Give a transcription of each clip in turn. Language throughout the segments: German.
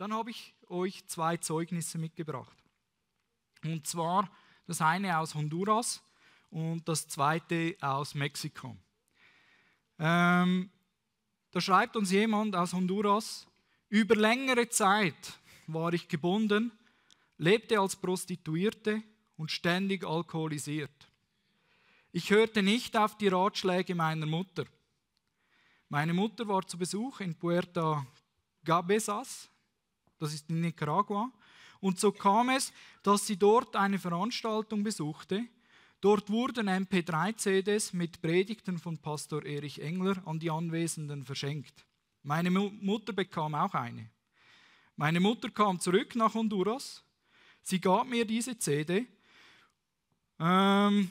Dann habe ich euch zwei Zeugnisse mitgebracht. Und zwar das eine aus Honduras und das zweite aus Mexiko. Ähm, da schreibt uns jemand aus Honduras, über längere Zeit war ich gebunden, lebte als Prostituierte und ständig alkoholisiert. Ich hörte nicht auf die Ratschläge meiner Mutter. Meine Mutter war zu Besuch in Puerta Gabezas, das ist in Nicaragua. Und so kam es, dass sie dort eine Veranstaltung besuchte. Dort wurden MP3-CDs mit Predigten von Pastor Erich Engler an die Anwesenden verschenkt. Meine Mutter bekam auch eine. Meine Mutter kam zurück nach Honduras. Sie gab mir diese CD. Ähm,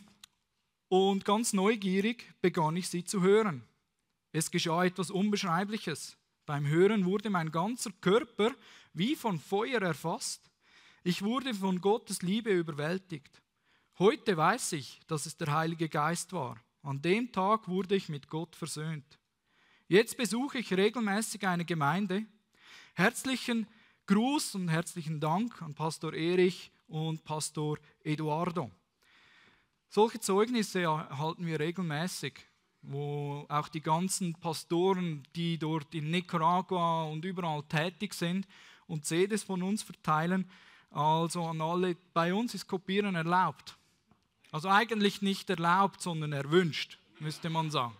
und ganz neugierig begann ich sie zu hören. Es geschah etwas Unbeschreibliches. Beim Hören wurde mein ganzer Körper wie von Feuer erfasst. Ich wurde von Gottes Liebe überwältigt. Heute weiß ich, dass es der Heilige Geist war. An dem Tag wurde ich mit Gott versöhnt. Jetzt besuche ich regelmäßig eine Gemeinde. Herzlichen Gruß und herzlichen Dank an Pastor Erich und Pastor Eduardo. Solche Zeugnisse erhalten wir regelmäßig, wo auch die ganzen Pastoren, die dort in Nicaragua und überall tätig sind, und CDs von uns verteilen. Also an alle, bei uns ist Kopieren erlaubt. Also eigentlich nicht erlaubt, sondern erwünscht, müsste man sagen.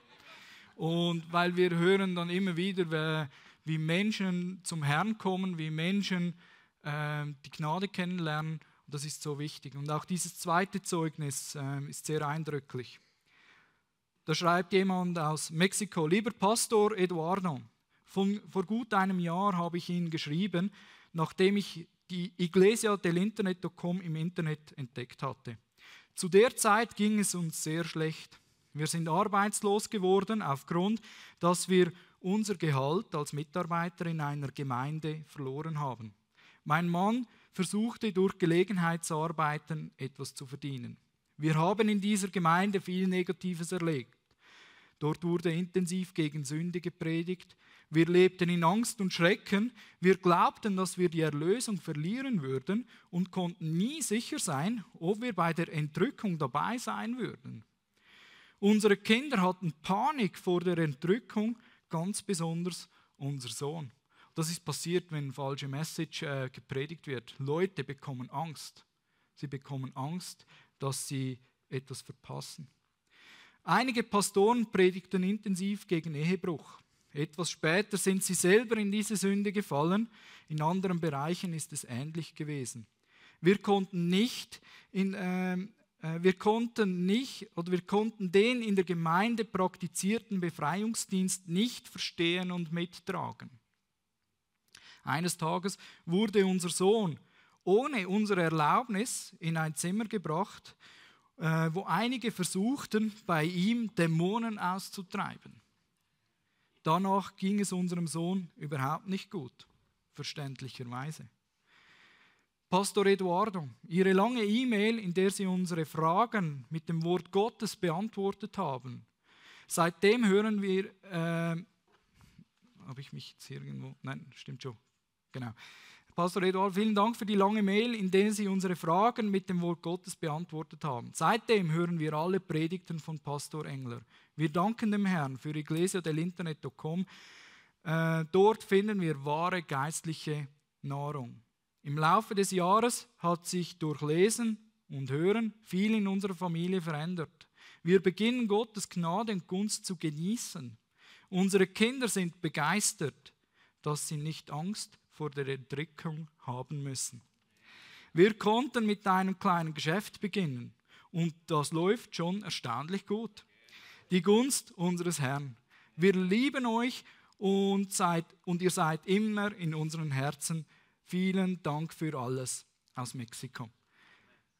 Und weil wir hören dann immer wieder, wie Menschen zum Herrn kommen, wie Menschen äh, die Gnade kennenlernen, das ist so wichtig. Und auch dieses zweite Zeugnis äh, ist sehr eindrücklich. Da schreibt jemand aus Mexiko, lieber Pastor Eduardo, von, vor gut einem Jahr habe ich ihn geschrieben, nachdem ich die Iglesia del Internet.com im Internet entdeckt hatte. Zu der Zeit ging es uns sehr schlecht. Wir sind arbeitslos geworden aufgrund, dass wir unser Gehalt als Mitarbeiter in einer Gemeinde verloren haben. Mein Mann versuchte durch Gelegenheitsarbeiten etwas zu verdienen. Wir haben in dieser Gemeinde viel Negatives erlebt. Dort wurde intensiv gegen Sünde gepredigt, wir lebten in Angst und Schrecken. Wir glaubten, dass wir die Erlösung verlieren würden und konnten nie sicher sein, ob wir bei der Entrückung dabei sein würden. Unsere Kinder hatten Panik vor der Entrückung, ganz besonders unser Sohn. Das ist passiert, wenn falsche Message äh, gepredigt wird. Leute bekommen Angst. Sie bekommen Angst, dass sie etwas verpassen. Einige Pastoren predigten intensiv gegen Ehebruch. Etwas später sind sie selber in diese Sünde gefallen. In anderen Bereichen ist es ähnlich gewesen. Wir konnten nicht in, ähm, äh, wir konnten nicht oder wir konnten den in der Gemeinde praktizierten Befreiungsdienst nicht verstehen und mittragen. Eines Tages wurde unser Sohn ohne unsere Erlaubnis in ein Zimmer gebracht, äh, wo einige versuchten, bei ihm Dämonen auszutreiben. Danach ging es unserem Sohn überhaupt nicht gut, verständlicherweise. Pastor Eduardo, Ihre lange E-Mail, in der Sie unsere Fragen mit dem Wort Gottes beantwortet haben. Seitdem hören wir, äh, habe ich mich jetzt irgendwo, nein, stimmt schon, genau. Pastor Eduard, vielen Dank für die lange Mail, in der Sie unsere Fragen mit dem Wort Gottes beantwortet haben. Seitdem hören wir alle Predigten von Pastor Engler. Wir danken dem Herrn für Iglesia del Internet.com. Äh, dort finden wir wahre geistliche Nahrung. Im Laufe des Jahres hat sich durch Lesen und Hören viel in unserer Familie verändert. Wir beginnen Gottes Gnade und Gunst zu genießen. Unsere Kinder sind begeistert, dass sie nicht Angst vor der Entrückung haben müssen. Wir konnten mit einem kleinen Geschäft beginnen und das läuft schon erstaunlich gut. Die Gunst unseres Herrn. Wir lieben euch und, seid, und ihr seid immer in unseren Herzen. Vielen Dank für alles aus Mexiko.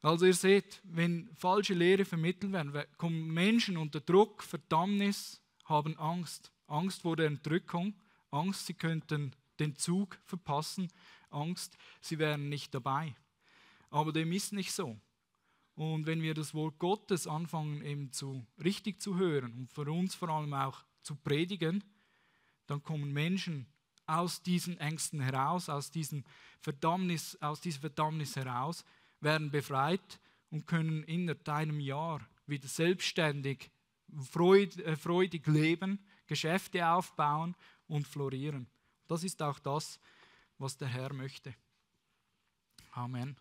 Also ihr seht, wenn falsche Lehre vermittelt werden, kommen Menschen unter Druck, Verdammnis, haben Angst. Angst vor der Entrückung, Angst, sie könnten den Zug verpassen, Angst, sie wären nicht dabei. Aber dem ist nicht so. Und wenn wir das Wort Gottes anfangen, eben zu, richtig zu hören und für uns vor allem auch zu predigen, dann kommen Menschen aus diesen Ängsten heraus, aus, diesem Verdammnis, aus dieser Verdammnis heraus, werden befreit und können innerhalb einem Jahr wieder selbstständig, äh, freudig leben, Geschäfte aufbauen und florieren. Das ist auch das, was der Herr möchte. Amen.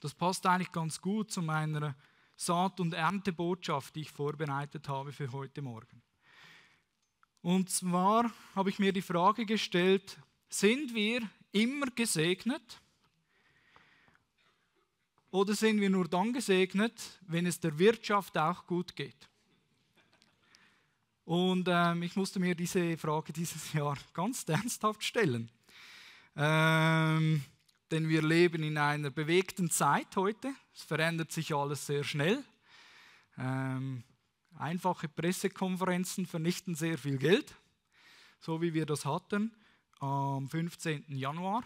Das passt eigentlich ganz gut zu meiner Saat- und Erntebotschaft, die ich vorbereitet habe für heute Morgen. Und zwar habe ich mir die Frage gestellt, sind wir immer gesegnet? Oder sind wir nur dann gesegnet, wenn es der Wirtschaft auch gut geht? Und ähm, ich musste mir diese Frage dieses Jahr ganz ernsthaft stellen. Ähm, denn wir leben in einer bewegten Zeit heute. Es verändert sich alles sehr schnell. Ähm, einfache Pressekonferenzen vernichten sehr viel Geld, so wie wir das hatten am 15. Januar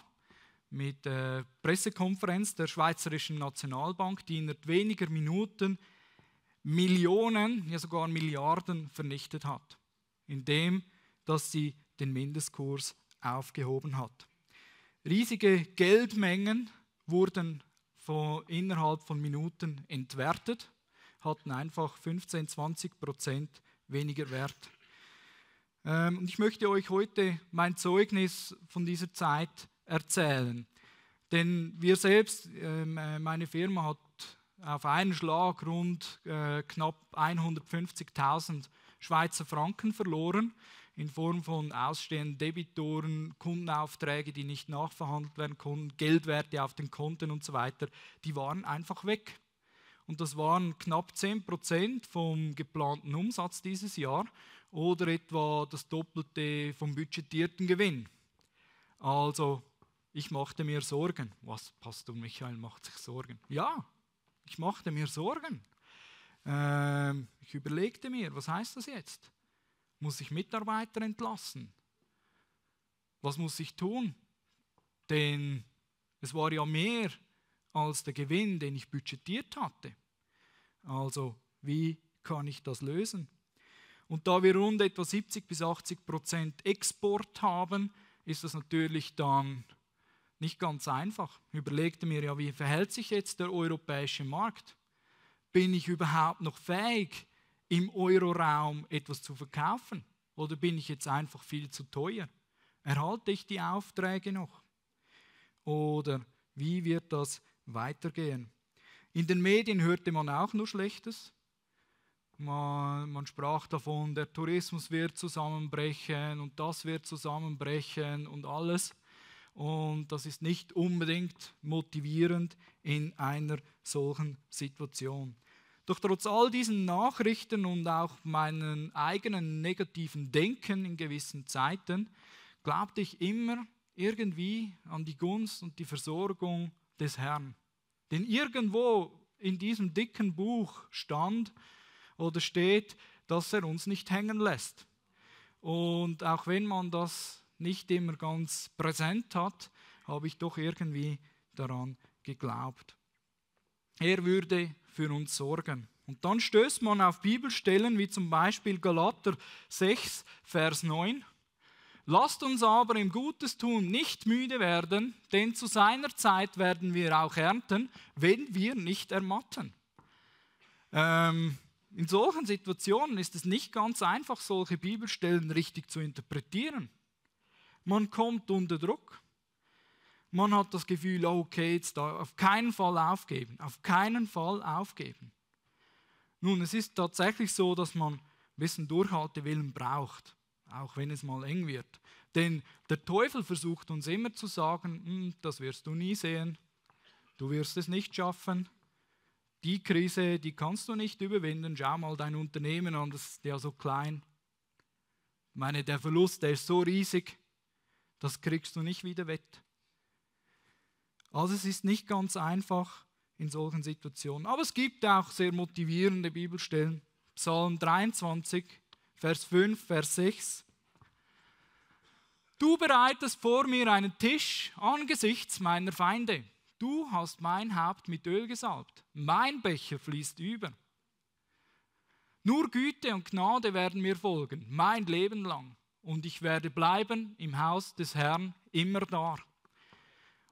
mit der Pressekonferenz der Schweizerischen Nationalbank, die in weniger Minuten Millionen, ja sogar Milliarden vernichtet hat, indem dass sie den Mindestkurs aufgehoben hat. Riesige Geldmengen wurden von, innerhalb von Minuten entwertet, hatten einfach 15, 20 Prozent weniger Wert. Ähm, und ich möchte euch heute mein Zeugnis von dieser Zeit erzählen. Denn wir selbst, ähm, äh, meine Firma hat auf einen Schlag rund äh, knapp 150.000 Schweizer Franken verloren in Form von ausstehenden Debitoren, Kundenaufträge, die nicht nachverhandelt werden konnten, Geldwerte auf den Konten und so weiter, die waren einfach weg. Und das waren knapp 10% vom geplanten Umsatz dieses Jahr oder etwa das Doppelte vom budgetierten Gewinn. Also ich machte mir Sorgen. Was, Pastor Michael macht sich Sorgen? Ja, ich machte mir Sorgen. Ähm, ich überlegte mir, was heißt das jetzt? Muss ich Mitarbeiter entlassen? Was muss ich tun? Denn es war ja mehr als der Gewinn, den ich budgetiert hatte. Also, wie kann ich das lösen? Und da wir rund etwa 70 bis 80 Prozent Export haben, ist das natürlich dann nicht ganz einfach. Ich Überlegte mir ja, wie verhält sich jetzt der europäische Markt? Bin ich überhaupt noch fähig, im Euroraum etwas zu verkaufen? Oder bin ich jetzt einfach viel zu teuer? Erhalte ich die Aufträge noch? Oder wie wird das weitergehen? In den Medien hörte man auch nur Schlechtes. Man, man, sprach davon, der Tourismus wird zusammenbrechen und das wird zusammenbrechen und alles. Und das ist nicht unbedingt motivierend in einer solchen Situation. Doch trotz all diesen Nachrichten und auch meinen eigenen negativen Denken in gewissen Zeiten, glaubte ich immer irgendwie an die Gunst und die Versorgung des Herrn. Denn irgendwo in diesem dicken Buch stand oder steht, dass er uns nicht hängen lässt. Und auch wenn man das nicht immer ganz präsent hat, habe ich doch irgendwie daran geglaubt. Er würde für uns sorgen. Und dann stößt man auf Bibelstellen wie zum Beispiel Galater 6, Vers 9. Lasst uns aber im Gutes tun nicht müde werden, denn zu seiner Zeit werden wir auch ernten, wenn wir nicht ermatten. Ähm, in solchen Situationen ist es nicht ganz einfach, solche Bibelstellen richtig zu interpretieren. Man kommt unter Druck. Man hat das Gefühl, okay, jetzt da, auf keinen Fall aufgeben, auf keinen Fall aufgeben. Nun, es ist tatsächlich so, dass man ein bisschen Durchhaltewillen braucht, auch wenn es mal eng wird. Denn der Teufel versucht uns immer zu sagen, hm, das wirst du nie sehen, du wirst es nicht schaffen, die Krise, die kannst du nicht überwinden, schau mal dein Unternehmen an, das ist ja so klein. Ich meine, der Verlust, der ist so riesig, das kriegst du nicht wieder weg. Also es ist nicht ganz einfach in solchen Situationen. Aber es gibt auch sehr motivierende Bibelstellen. Psalm 23, Vers 5, Vers 6. Du bereitest vor mir einen Tisch angesichts meiner Feinde. Du hast mein Haupt mit Öl gesalbt. Mein Becher fließt über. Nur Güte und Gnade werden mir folgen, mein Leben lang und ich werde bleiben im Haus des Herrn immer da.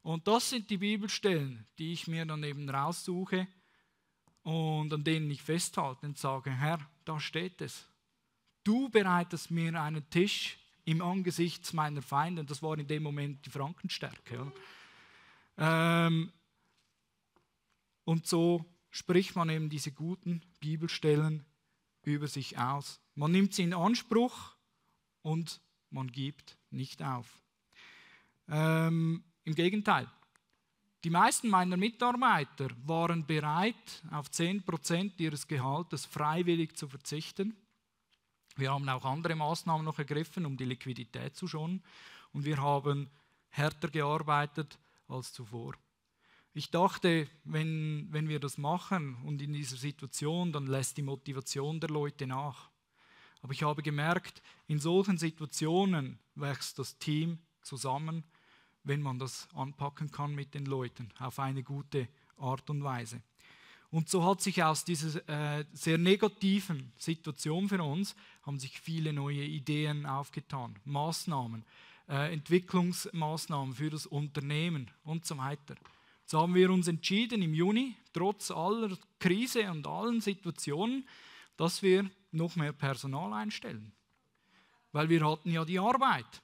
Und das sind die Bibelstellen, die ich mir dann eben raussuche und an denen ich festhalte und sage, Herr, da steht es. Du bereitest mir einen Tisch im Angesicht meiner Feinde. Das war in dem Moment die Frankenstärke. Ähm, und so spricht man eben diese guten Bibelstellen über sich aus. Man nimmt sie in Anspruch und man gibt nicht auf. Ähm, Im Gegenteil, die meisten meiner Mitarbeiter waren bereit, auf 10% ihres Gehaltes freiwillig zu verzichten. Wir haben auch andere Maßnahmen noch ergriffen, um die Liquidität zu schonen. Und wir haben härter gearbeitet als zuvor. Ich dachte, wenn, wenn wir das machen und in dieser Situation, dann lässt die Motivation der Leute nach. Aber ich habe gemerkt, in solchen Situationen wächst das Team zusammen, wenn man das anpacken kann mit den Leuten auf eine gute Art und Weise. Und so hat sich aus dieser äh, sehr negativen Situation für uns haben sich viele neue Ideen aufgetan, Maßnahmen, äh, Entwicklungsmaßnahmen für das Unternehmen und so weiter. So haben wir uns entschieden im Juni, trotz aller Krise und allen Situationen, dass wir noch mehr Personal einstellen. Weil wir hatten ja die Arbeit.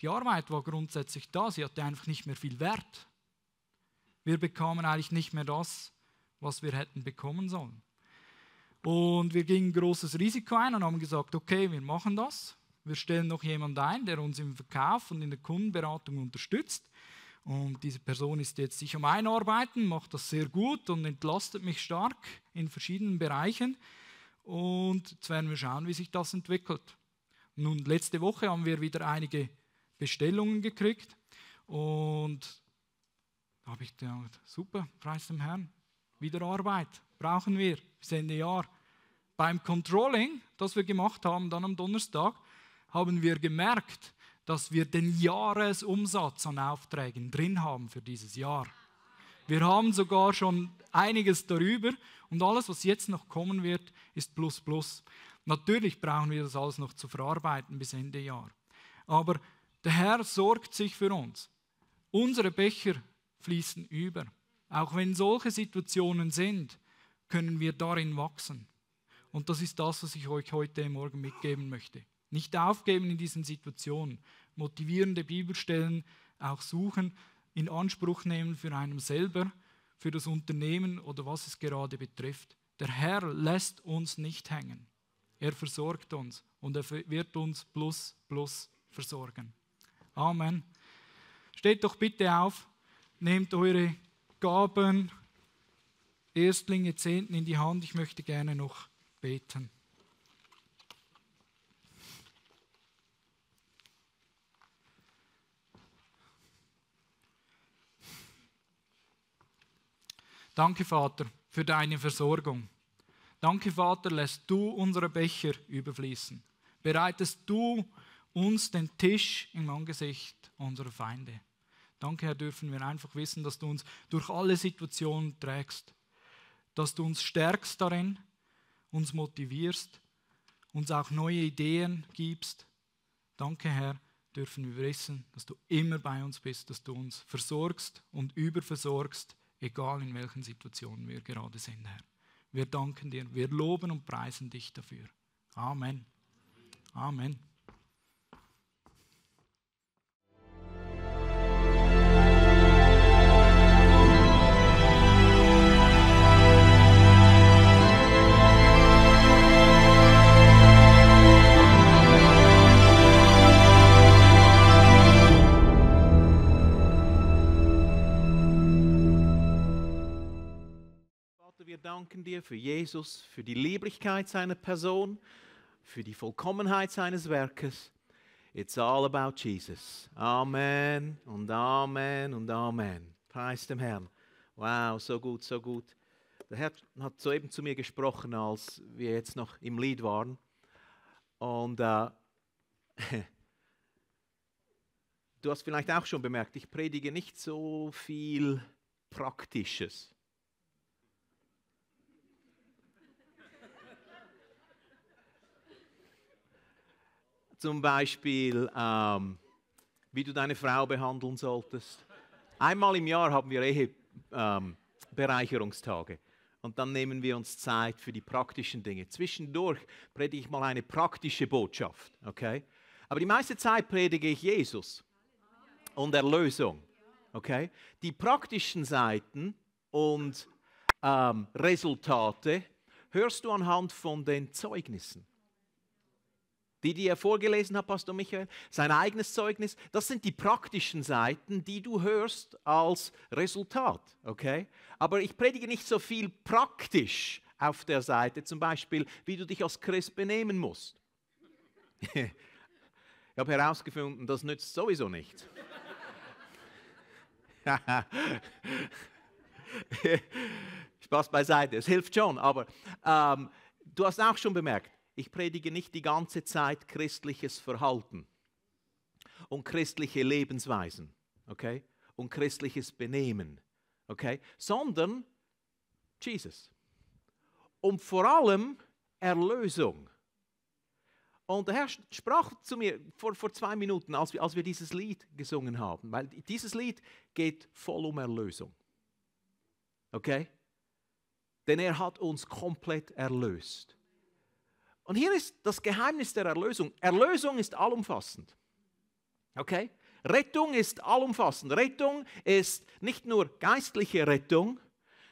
Die Arbeit war grundsätzlich da, sie hatte einfach nicht mehr viel Wert. Wir bekamen eigentlich nicht mehr das, was wir hätten bekommen sollen. Und wir gingen ein großes Risiko ein und haben gesagt, okay, wir machen das. Wir stellen noch jemanden ein, der uns im Verkauf und in der Kundenberatung unterstützt. Und diese Person ist jetzt sich um Einarbeiten, macht das sehr gut und entlastet mich stark in verschiedenen Bereichen. Und jetzt werden wir schauen, wie sich das entwickelt. Nun, letzte Woche haben wir wieder einige Bestellungen gekriegt und da habe ich gedacht, super, preis dem Herrn, wieder Arbeit, brauchen wir bis Ende Jahr. Beim Controlling, das wir gemacht haben, dann am Donnerstag, haben wir gemerkt, dass wir den Jahresumsatz an Aufträgen drin haben für dieses Jahr. Wir haben sogar schon einiges darüber und alles, was jetzt noch kommen wird, ist plus plus. Natürlich brauchen wir das alles noch zu verarbeiten bis Ende Jahr. Aber der Herr sorgt sich für uns. Unsere Becher fließen über. Auch wenn solche Situationen sind, können wir darin wachsen. Und das ist das, was ich euch heute Morgen mitgeben möchte. Nicht aufgeben in diesen Situationen. Motivierende Bibelstellen auch suchen, in Anspruch nehmen für einen selber, für das Unternehmen oder was es gerade betrifft. Der Herr lässt uns nicht hängen. Er versorgt uns und er wird uns plus, plus versorgen. Amen. Steht doch bitte auf, nehmt eure Gaben, Erstlinge, Zehnten in die Hand. Ich möchte gerne noch beten. Danke, Vater, für deine Versorgung. Danke, Vater, lässt du unsere Becher überfließen. Bereitest du uns den Tisch im Angesicht unserer Feinde. Danke, Herr, dürfen wir einfach wissen, dass du uns durch alle Situationen trägst, dass du uns stärkst darin, uns motivierst, uns auch neue Ideen gibst. Danke, Herr, dürfen wir wissen, dass du immer bei uns bist, dass du uns versorgst und überversorgst egal in welchen Situationen wir gerade sind, Herr. Wir danken dir, wir loben und preisen dich dafür. Amen. Amen. danken dir für Jesus, für die Lieblichkeit seiner Person, für die Vollkommenheit seines Werkes. It's all about Jesus. Amen und Amen und Amen. Preis dem Herrn. Wow, so gut, so gut. Der Herr hat soeben zu mir gesprochen, als wir jetzt noch im Lied waren. Und äh, du hast vielleicht auch schon bemerkt, ich predige nicht so viel Praktisches. Zum Beispiel, ähm, wie du deine Frau behandeln solltest. Einmal im Jahr haben wir Ehebereicherungstage. Ähm, und dann nehmen wir uns Zeit für die praktischen Dinge. Zwischendurch predige ich mal eine praktische Botschaft, okay? Aber die meiste Zeit predige ich Jesus und Erlösung, okay? Die praktischen Seiten und ähm, Resultate hörst du anhand von den Zeugnissen die, die er vorgelesen hat, Pastor Michael, sein eigenes Zeugnis, das sind die praktischen Seiten, die du hörst als Resultat, okay? Aber ich predige nicht so viel praktisch auf der Seite, zum Beispiel, wie du dich als Christ benehmen musst. ich habe herausgefunden, das nützt sowieso nichts. Spaß beiseite, es hilft schon, aber ähm, du hast auch schon bemerkt, ich predige nicht die ganze Zeit christliches Verhalten und christliche Lebensweisen, okay? Und christliches Benehmen, okay? Sondern Jesus. Und vor allem Erlösung. Und der Herr sprach zu mir vor, vor zwei Minuten, als wir, als wir dieses Lied gesungen haben, weil dieses Lied geht voll um Erlösung. Okay? Denn er hat uns komplett erlöst. Und hier ist das Geheimnis der Erlösung. Erlösung ist allumfassend. Okay? Rettung ist allumfassend. Rettung ist nicht nur geistliche Rettung.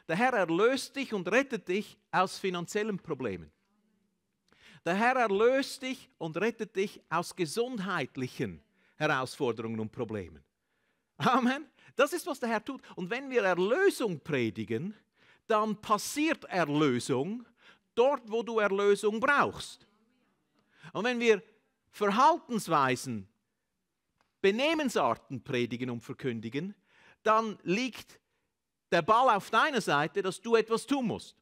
Der Herr erlöst dich und rettet dich aus finanziellen Problemen. Der Herr erlöst dich und rettet dich aus gesundheitlichen Herausforderungen und Problemen. Amen. Das ist, was der Herr tut. Und wenn wir Erlösung predigen, dann passiert Erlösung dort, wo du Erlösung brauchst. Und wenn wir Verhaltensweisen, Benehmensarten predigen und verkündigen, dann liegt der Ball auf deiner Seite, dass du etwas tun musst,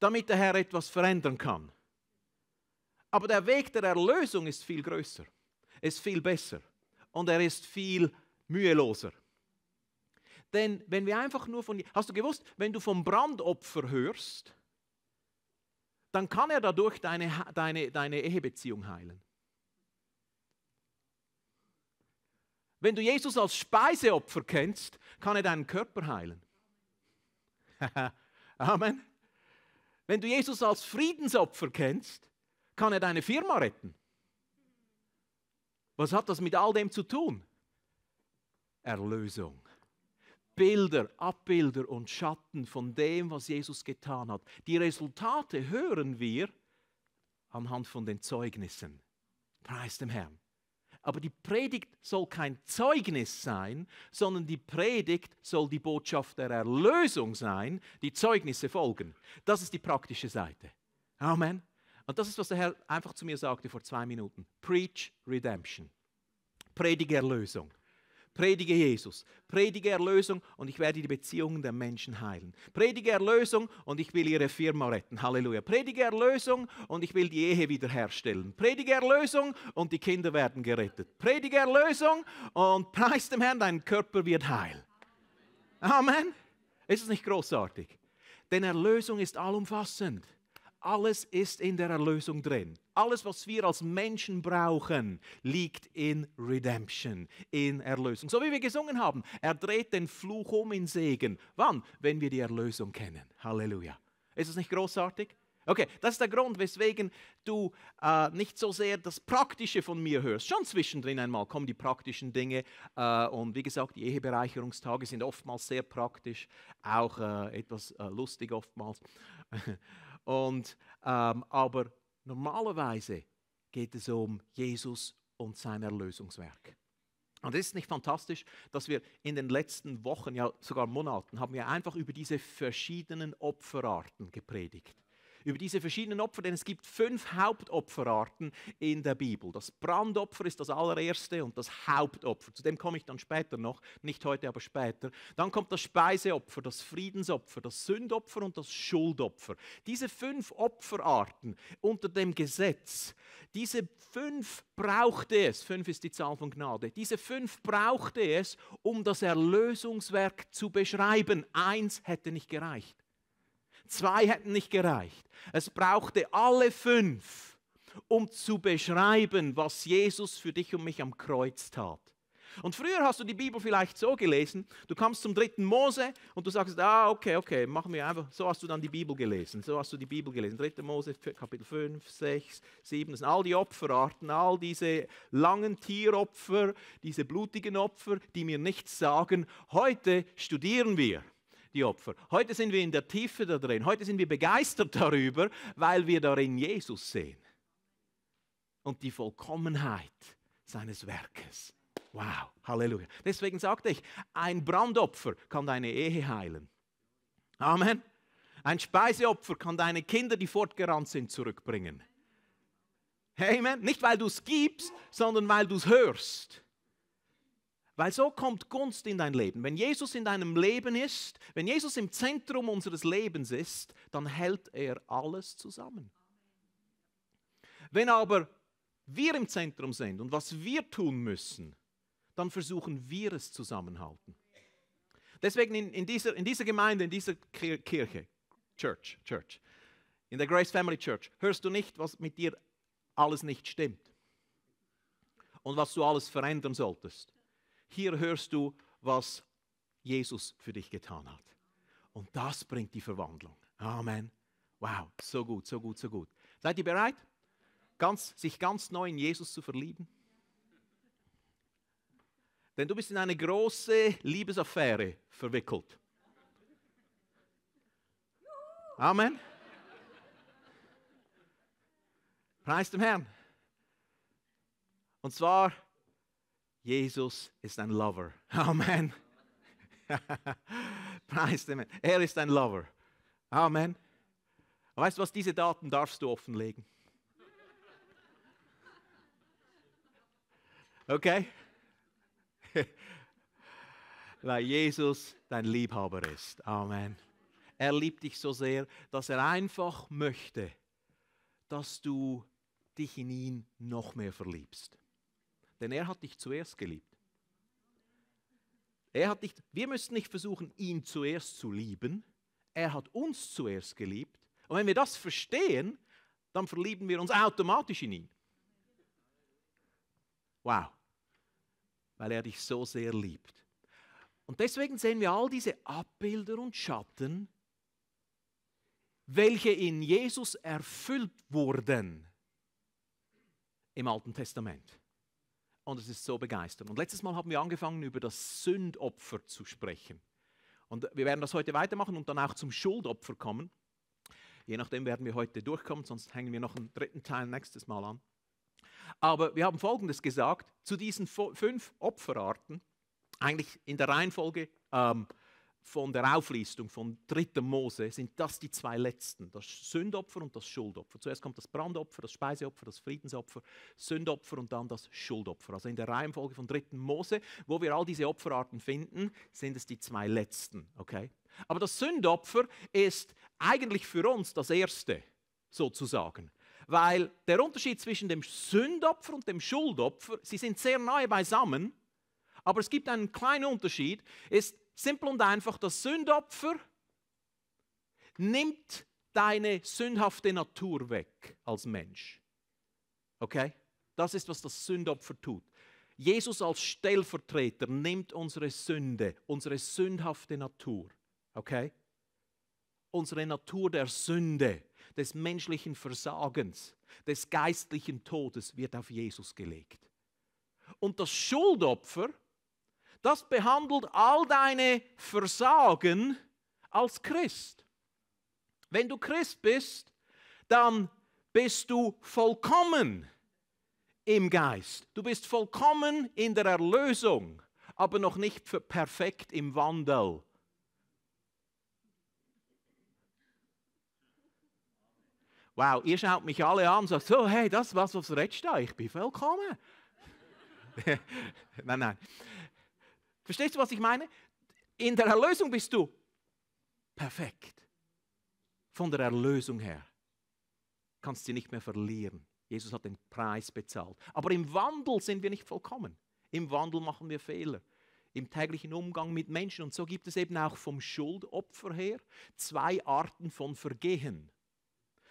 damit der Herr etwas verändern kann. Aber der Weg der Erlösung ist viel größer, ist viel besser und er ist viel müheloser. Denn wenn wir einfach nur von, hast du gewusst, wenn du vom Brandopfer hörst, dann kann er dadurch deine, deine, deine Ehebeziehung heilen. Wenn du Jesus als Speiseopfer kennst, kann er deinen Körper heilen. Amen. Wenn du Jesus als Friedensopfer kennst, kann er deine Firma retten. Was hat das mit all dem zu tun? Erlösung. Bilder, Abbilder und Schatten von dem, was Jesus getan hat. Die Resultate hören wir anhand von den Zeugnissen. Preis dem Herrn. Aber die Predigt soll kein Zeugnis sein, sondern die Predigt soll die Botschaft der Erlösung sein, die Zeugnisse folgen. Das ist die praktische Seite. Amen. Und das ist, was der Herr einfach zu mir sagte vor zwei Minuten. Preach Redemption. Predige Erlösung. Predige Jesus, predige Erlösung und ich werde die Beziehungen der Menschen heilen. Predige Erlösung und ich will ihre Firma retten. Halleluja. Predige Erlösung und ich will die Ehe wiederherstellen. Predige Erlösung und die Kinder werden gerettet. Predige Erlösung und preis dem Herrn, dein Körper wird heil. Amen. Ist es nicht großartig? Denn Erlösung ist allumfassend alles ist in der Erlösung drin. Alles, was wir als Menschen brauchen, liegt in Redemption, in Erlösung. So wie wir gesungen haben, er dreht den Fluch um in Segen. Wann? Wenn wir die Erlösung kennen. Halleluja. Ist es nicht großartig? Okay, das ist der Grund, weswegen du äh, nicht so sehr das Praktische von mir hörst. Schon zwischendrin einmal kommen die praktischen Dinge. Äh, und wie gesagt, die Ehebereicherungstage sind oftmals sehr praktisch, auch äh, etwas äh, lustig oftmals. Und, ähm, aber normalerweise geht es um Jesus und sein Erlösungswerk. Und es ist nicht fantastisch, dass wir in den letzten Wochen, ja sogar Monaten, haben wir einfach über diese verschiedenen Opferarten gepredigt über diese verschiedenen Opfer, denn es gibt fünf Hauptopferarten in der Bibel. Das Brandopfer ist das allererste und das Hauptopfer. Zu dem komme ich dann später noch, nicht heute, aber später. Dann kommt das Speiseopfer, das Friedensopfer, das Sündopfer und das Schuldopfer. Diese fünf Opferarten unter dem Gesetz, diese fünf brauchte es, fünf ist die Zahl von Gnade, diese fünf brauchte es, um das Erlösungswerk zu beschreiben. Eins hätte nicht gereicht. Zwei hätten nicht gereicht. Es brauchte alle fünf, um zu beschreiben, was Jesus für dich und mich am Kreuz tat. Und früher hast du die Bibel vielleicht so gelesen, du kommst zum dritten Mose und du sagst, ah, okay, okay, machen wir einfach, so hast du dann die Bibel gelesen, so hast du die Bibel gelesen. Dritte Mose, Kapitel 5, 6, 7, das sind all die Opferarten, all diese langen Tieropfer, diese blutigen Opfer, die mir nichts sagen. Heute studieren wir die Opfer. Heute sind wir in der Tiefe da drin. Heute sind wir begeistert darüber, weil wir darin Jesus sehen. Und die Vollkommenheit seines Werkes. Wow, Halleluja. Deswegen sagte ich, ein Brandopfer kann deine Ehe heilen. Amen. Ein Speiseopfer kann deine Kinder, die fortgerannt sind, zurückbringen. Amen. Nicht weil du es gibst, sondern weil du es hörst. Weil so kommt Gunst in dein Leben. Wenn Jesus in deinem Leben ist, wenn Jesus im Zentrum unseres Lebens ist, dann hält er alles zusammen. Wenn aber wir im Zentrum sind und was wir tun müssen, dann versuchen wir es zusammenhalten. Deswegen in, in, dieser, in dieser Gemeinde, in dieser Kirche, Church, Church, in der Grace Family Church, hörst du nicht, was mit dir alles nicht stimmt und was du alles verändern solltest. Hier hörst du, was Jesus für dich getan hat. Und das bringt die Verwandlung. Amen. Wow, so gut, so gut, so gut. Seid ihr bereit, ganz, sich ganz neu in Jesus zu verlieben? Denn du bist in eine große Liebesaffäre verwickelt. Amen. Preis dem Herrn. Und zwar Jesus ist ein Lover. Amen. Preis dem Er ist ein Lover. Amen. Weißt du was, diese Daten darfst du offenlegen. Okay? Weil Jesus dein Liebhaber ist. Amen. Er liebt dich so sehr, dass er einfach möchte, dass du dich in ihn noch mehr verliebst denn er hat dich zuerst geliebt. Er hat nicht, wir müssen nicht versuchen, ihn zuerst zu lieben. Er hat uns zuerst geliebt. Und wenn wir das verstehen, dann verlieben wir uns automatisch in ihn. Wow. Weil er dich so sehr liebt. Und deswegen sehen wir all diese Abbilder und Schatten, welche in Jesus erfüllt wurden im Alten Testament und es ist so begeisternd. Und letztes Mal haben wir angefangen, über das Sündopfer zu sprechen. Und wir werden das heute weitermachen und dann auch zum Schuldopfer kommen. Je nachdem werden wir heute durchkommen, sonst hängen wir noch einen dritten Teil nächstes Mal an. Aber wir haben Folgendes gesagt zu diesen fünf Opferarten, eigentlich in der Reihenfolge ähm, von der Auflistung von 3. Mose sind das die zwei letzten, das Sündopfer und das Schuldopfer. Zuerst kommt das Brandopfer, das Speiseopfer, das Friedensopfer, Sündopfer und dann das Schuldopfer. Also in der Reihenfolge von 3. Mose, wo wir all diese Opferarten finden, sind es die zwei letzten, okay? Aber das Sündopfer ist eigentlich für uns das erste sozusagen. Weil der Unterschied zwischen dem Sündopfer und dem Schuldopfer, sie sind sehr nahe beisammen, aber es gibt einen kleinen Unterschied, ist, simpel und einfach das Sündopfer nimmt deine sündhafte Natur weg als Mensch. Okay? Das ist, was das Sündopfer tut. Jesus als Stellvertreter nimmt unsere Sünde, unsere sündhafte Natur, okay? Unsere Natur der Sünde, des menschlichen Versagens, des geistlichen Todes wird auf Jesus gelegt. Und das Schuldopfer, das behandelt all deine Versagen als Christ. Wenn du Christ bist, dann bist du vollkommen im Geist. Du bist vollkommen in der Erlösung, aber noch nicht perfekt im Wandel. Wow, ihr schaut mich alle an und sagt, so, hey, das was, was redest du da? Ich bin vollkommen. nein, nein. Verstehst du, was ich meine? In der Erlösung bist du perfekt. Von der Erlösung her kannst du nicht mehr verlieren. Jesus hat den Preis bezahlt. Aber im Wandel sind wir nicht vollkommen. Im Wandel machen wir Fehler. Im täglichen Umgang mit Menschen. Und so gibt es eben auch vom Schuldopfer her zwei Arten von Vergehen.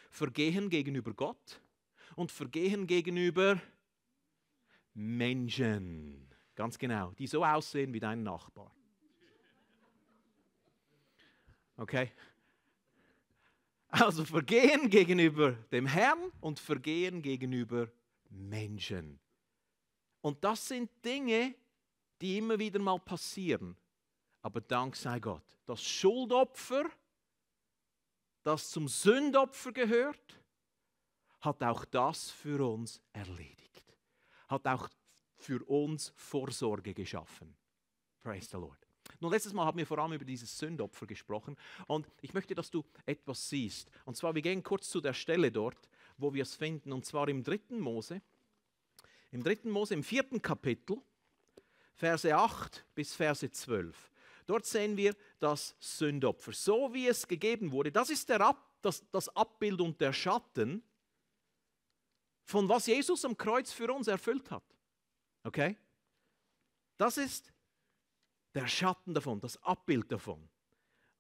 Vergehen gegenüber Gott und Vergehen gegenüber Menschen. Ganz genau. Die so aussehen wie dein Nachbar. Okay? Also Vergehen gegenüber dem Herrn und Vergehen gegenüber Menschen. Und das sind Dinge, die immer wieder mal passieren. Aber dank sei Gott, das Schuldopfer, das zum Sündopfer gehört, hat auch das für uns erledigt. Hat auch für uns Vorsorge geschaffen. Praise the Lord. Nun, letztes Mal haben wir vor allem über dieses Sündopfer gesprochen und ich möchte, dass du etwas siehst. Und zwar, wir gehen kurz zu der Stelle dort, wo wir es finden, und zwar im dritten Mose, im dritten Mose, im vierten Kapitel, Verse 8 bis Verse 12. Dort sehen wir das Sündopfer, so wie es gegeben wurde. Das ist der Ab, das, das Abbild und der Schatten, von was Jesus am Kreuz für uns erfüllt hat. Okay? Das ist der Schatten davon, das Abbild davon.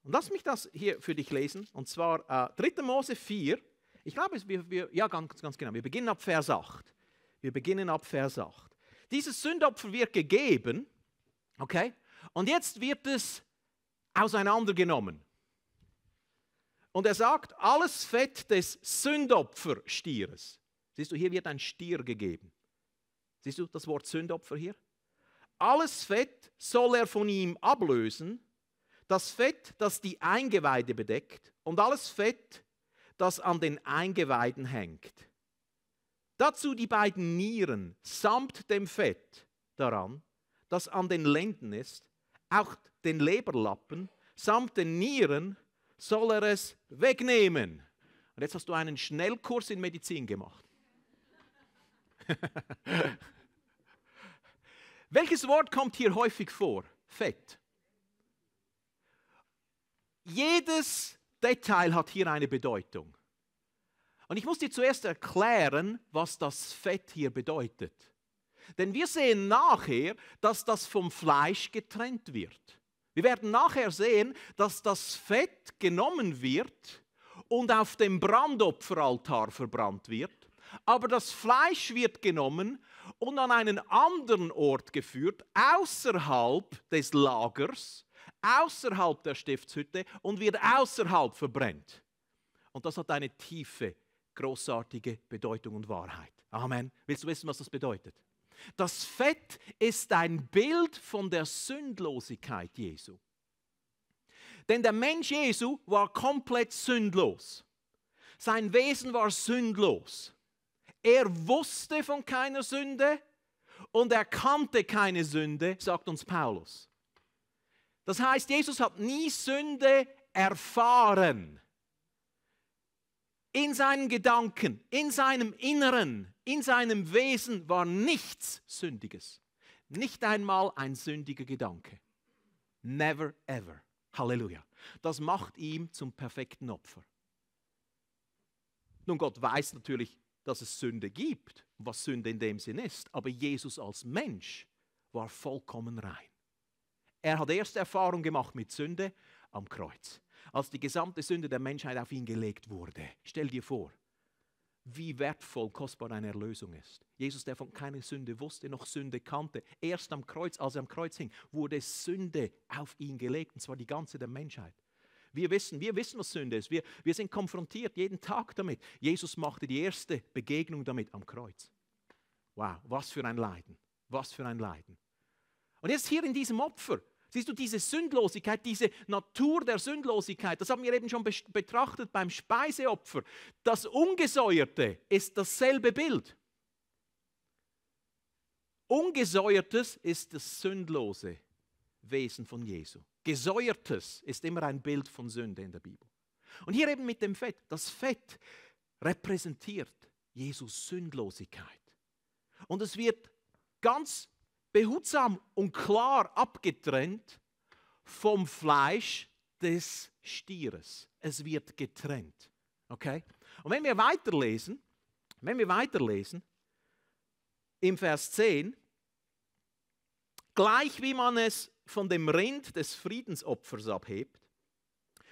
Und lass mich das hier für dich lesen. Und zwar äh, 3. Mose 4. Ich glaube, wir, wir, ja, ganz, ganz genau. Wir beginnen ab Vers 8. Wir beginnen ab Vers 8. Dieses Sündopfer wird gegeben. Okay? Und jetzt wird es auseinandergenommen. Und er sagt, alles Fett des Sündopferstieres. Siehst du, hier wird ein Stier gegeben. Siehst du das Wort Sündopfer hier? Alles Fett soll er von ihm ablösen, das Fett, das die Eingeweide bedeckt und alles Fett, das an den Eingeweiden hängt. Dazu die beiden Nieren samt dem Fett daran, das an den Lenden ist, auch den Leberlappen samt den Nieren soll er es wegnehmen. Und jetzt hast du einen Schnellkurs in Medizin gemacht. Welches Wort kommt hier häufig vor? Fett. Jedes Detail hat hier eine Bedeutung. Und ich muss dir zuerst erklären, was das Fett hier bedeutet. Denn wir sehen nachher, dass das vom Fleisch getrennt wird. Wir werden nachher sehen, dass das Fett genommen wird und auf dem Brandopferaltar verbrannt wird. Aber das Fleisch wird genommen und an einen anderen Ort geführt, außerhalb des Lagers, außerhalb der Stiftshütte und wird außerhalb verbrennt. Und das hat eine tiefe, großartige Bedeutung und Wahrheit. Amen. Willst du wissen, was das bedeutet? Das Fett ist ein Bild von der Sündlosigkeit Jesu. Denn der Mensch Jesu war komplett sündlos. Sein Wesen war sündlos. Er wusste von keiner Sünde und er kannte keine Sünde, sagt uns Paulus. Das heißt, Jesus hat nie Sünde erfahren. In seinen Gedanken, in seinem Inneren, in seinem Wesen war nichts Sündiges. Nicht einmal ein sündiger Gedanke. Never ever. Halleluja. Das macht ihn zum perfekten Opfer. Nun, Gott weiß natürlich, dass es Sünde gibt, was Sünde in dem Sinn ist, aber Jesus als Mensch war vollkommen rein. Er hat erste Erfahrung gemacht mit Sünde am Kreuz, als die gesamte Sünde der Menschheit auf ihn gelegt wurde. Stell dir vor, wie wertvoll, kostbar deine Erlösung ist. Jesus, der von keiner Sünde wusste, noch Sünde kannte, erst am Kreuz, als er am Kreuz hing, wurde Sünde auf ihn gelegt, und zwar die ganze der Menschheit. Wir wissen, wir wissen, was Sünde ist. Wir, wir sind konfrontiert jeden Tag damit. Jesus machte die erste Begegnung damit am Kreuz. Wow, was für ein Leiden. Was für ein Leiden. Und jetzt hier in diesem Opfer, siehst du diese Sündlosigkeit, diese Natur der Sündlosigkeit, das haben wir eben schon betrachtet beim Speiseopfer. Das Ungesäuerte ist dasselbe Bild. Ungesäuertes ist das Sündlose. Wesen von Jesu. Gesäuertes ist immer ein Bild von Sünde in der Bibel. Und hier eben mit dem Fett. Das Fett repräsentiert Jesus Sündlosigkeit. Und es wird ganz behutsam und klar abgetrennt vom Fleisch des Stieres. Es wird getrennt. Okay? Und wenn wir weiterlesen, wenn wir weiterlesen, im Vers 10, gleich wie man es von dem Rind des Friedensopfers abhebt,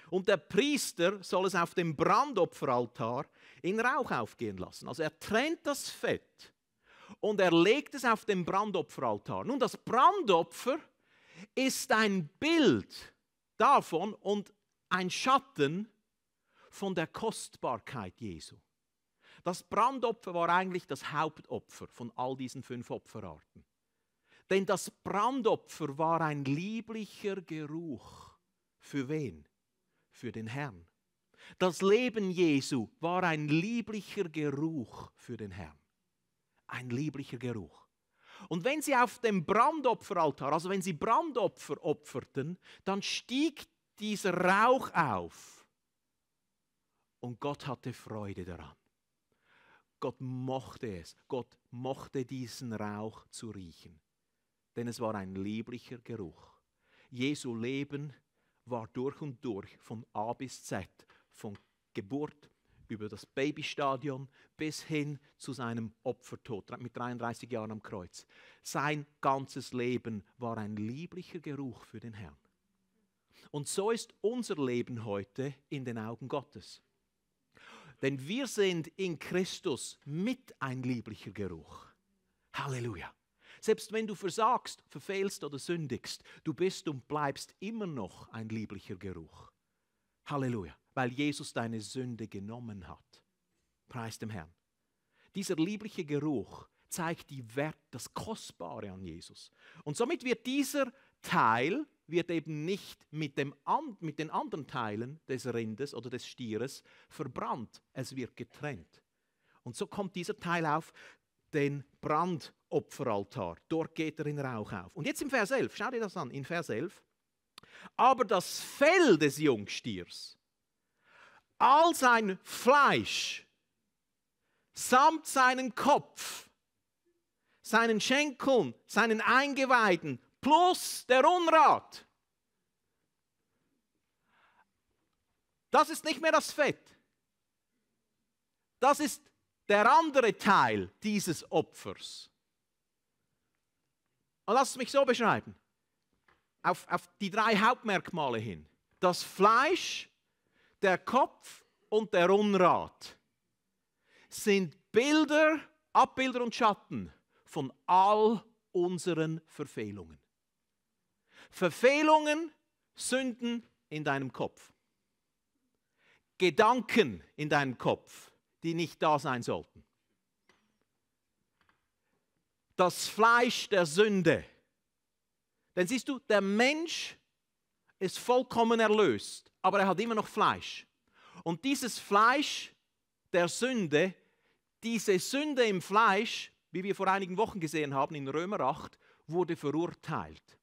und der Priester soll es auf dem Brandopferaltar in Rauch aufgehen lassen. Also er trennt das Fett und er legt es auf den Brandopferaltar. Nun, das Brandopfer ist ein Bild davon und ein Schatten von der Kostbarkeit Jesu. Das Brandopfer war eigentlich das Hauptopfer von all diesen fünf Opferarten. Denn das Brandopfer war ein lieblicher Geruch. Für wen? Für den Herrn. Das Leben Jesu war ein lieblicher Geruch für den Herrn. Ein lieblicher Geruch. Und wenn sie auf dem Brandopferaltar, also wenn sie Brandopfer opferten, dann stieg dieser Rauch auf. Und Gott hatte Freude daran. Gott mochte es. Gott mochte diesen Rauch zu riechen denn es war ein lieblicher Geruch. Jesu Leben war durch und durch von A bis Z, von Geburt über das Babystadion bis hin zu seinem Opfertod mit 33 Jahren am Kreuz. Sein ganzes Leben war ein lieblicher Geruch für den Herrn. Und so ist unser Leben heute in den Augen Gottes. Denn wir sind in Christus mit ein lieblicher Geruch. Halleluja. Selbst wenn du versagst, verfehlst oder sündigst, du bist und bleibst immer noch ein lieblicher Geruch. Halleluja, weil Jesus deine Sünde genommen hat. Preis dem Herrn. Dieser liebliche Geruch zeigt die Wert, das Kostbare an Jesus. Und somit wird dieser Teil wird eben nicht mit, dem, mit den anderen Teilen des Rindes oder des Stieres verbrannt. Es wird getrennt. Und so kommt dieser Teil auf den Brandopferaltar. Dort geht er in Rauch auf. Und jetzt im Vers 11, schau dir das an, in Vers 11. Aber das Fell des Jungstiers, all sein Fleisch, samt seinen Kopf, seinen Schenkeln, seinen Eingeweiden, plus der Unrat, das ist nicht mehr das Fett. Das ist der andere Teil dieses Opfers. Und lass es mich so beschreiben. Auf, auf die drei Hauptmerkmale hin. Das Fleisch, der Kopf und der Unrat sind Bilder, Abbilder und Schatten von all unseren Verfehlungen. Verfehlungen, Sünden in deinem Kopf. Gedanken in deinem Kopf die nicht da sein sollten. Das Fleisch der Sünde. Denn siehst du, der Mensch ist vollkommen erlöst, aber er hat immer noch Fleisch. Und dieses Fleisch der Sünde, diese Sünde im Fleisch, wie wir vor einigen Wochen gesehen haben in Römer 8, wurde verurteilt.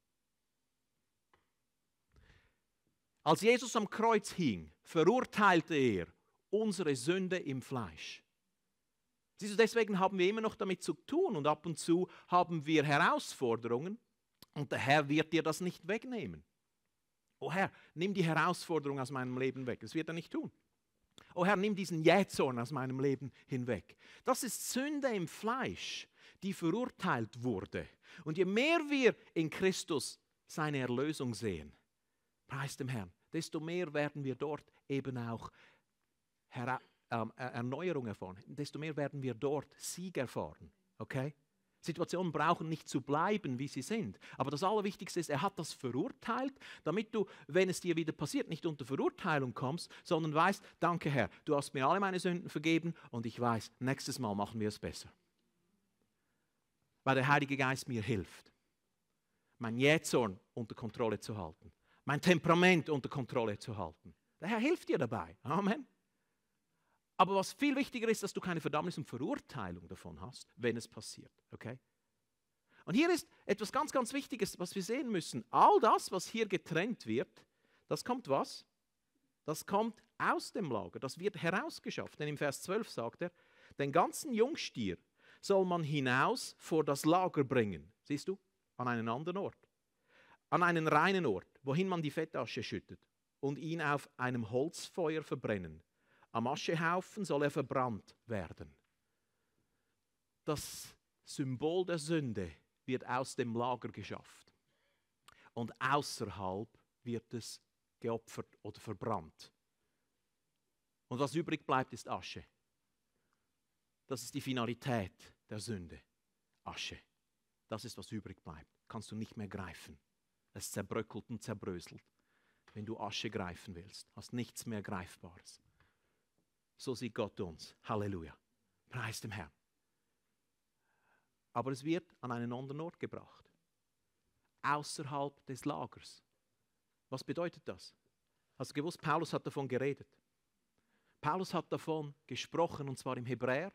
Als Jesus am Kreuz hing, verurteilte er unsere Sünde im Fleisch. Siehst du, deswegen haben wir immer noch damit zu tun und ab und zu haben wir Herausforderungen und der Herr wird dir das nicht wegnehmen. Oh Herr, nimm die Herausforderung aus meinem Leben weg. Das wird er nicht tun. Oh Herr, nimm diesen Jähzorn aus meinem Leben hinweg. Das ist Sünde im Fleisch, die verurteilt wurde. Und je mehr wir in Christus seine Erlösung sehen, preis dem Herrn, desto mehr werden wir dort eben auch Hera ähm, Erneuerung erfahren, desto mehr werden wir dort Sieg erfahren. Okay? Situationen brauchen nicht zu bleiben, wie sie sind. Aber das Allerwichtigste ist, er hat das verurteilt, damit du, wenn es dir wieder passiert, nicht unter Verurteilung kommst, sondern weißt, danke Herr, du hast mir alle meine Sünden vergeben und ich weiß, nächstes Mal machen wir es besser. Weil der Heilige Geist mir hilft, mein Jähzorn unter Kontrolle zu halten, mein Temperament unter Kontrolle zu halten. Der Herr hilft dir dabei. Amen. Aber was viel wichtiger ist, dass du keine Verdammnis und Verurteilung davon hast, wenn es passiert. Okay? Und hier ist etwas ganz, ganz Wichtiges, was wir sehen müssen. All das, was hier getrennt wird, das kommt was? Das kommt aus dem Lager, das wird herausgeschafft. Denn im Vers 12 sagt er, den ganzen Jungstier soll man hinaus vor das Lager bringen. Siehst du? An einen anderen Ort. An einen reinen Ort, wohin man die Fettasche schüttet und ihn auf einem Holzfeuer verbrennen. Am Aschehaufen soll er verbrannt werden. Das Symbol der Sünde wird aus dem Lager geschafft. Und außerhalb wird es geopfert oder verbrannt. Und was übrig bleibt, ist Asche. Das ist die Finalität der Sünde. Asche. Das ist, was übrig bleibt. Kannst du nicht mehr greifen. Es zerbröckelt und zerbröselt. Wenn du Asche greifen willst, hast nichts mehr Greifbares so sieht Gott uns. Halleluja. Preis dem Herrn. Aber es wird an einen anderen Ort gebracht. Außerhalb des Lagers. Was bedeutet das? Hast du gewusst, Paulus hat davon geredet. Paulus hat davon gesprochen, und zwar im Hebräer,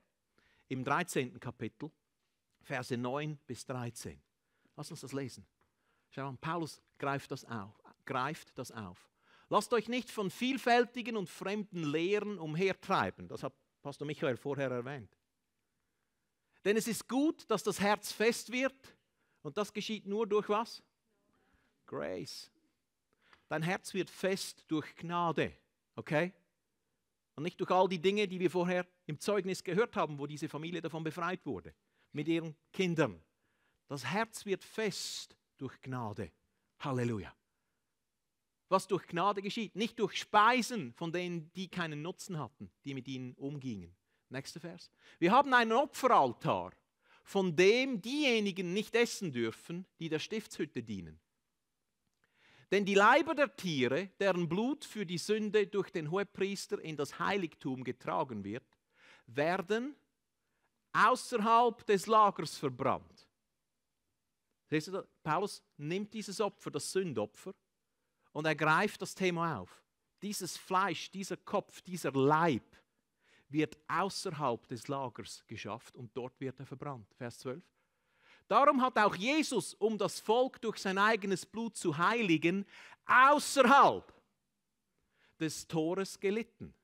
im 13. Kapitel, Verse 9 bis 13. Lass uns das lesen. Schau mal, Paulus greift das auf. Greift das auf. Lasst euch nicht von vielfältigen und fremden Lehren umhertreiben. Das hat Pastor Michael vorher erwähnt. Denn es ist gut, dass das Herz fest wird. Und das geschieht nur durch was? Grace. Dein Herz wird fest durch Gnade. Okay? Und nicht durch all die Dinge, die wir vorher im Zeugnis gehört haben, wo diese Familie davon befreit wurde. Mit ihren Kindern. Das Herz wird fest durch Gnade. Halleluja was durch Gnade geschieht, nicht durch Speisen, von denen die keinen Nutzen hatten, die mit ihnen umgingen. Nächster Vers. Wir haben einen Opferaltar, von dem diejenigen nicht essen dürfen, die der Stiftshütte dienen. Denn die Leiber der Tiere, deren Blut für die Sünde durch den Hohepriester in das Heiligtum getragen wird, werden außerhalb des Lagers verbrannt. Paulus nimmt dieses Opfer, das Sündopfer, und er greift das Thema auf. Dieses Fleisch, dieser Kopf, dieser Leib wird außerhalb des Lagers geschafft und dort wird er verbrannt. Vers 12. Darum hat auch Jesus, um das Volk durch sein eigenes Blut zu heiligen, außerhalb des Tores gelitten.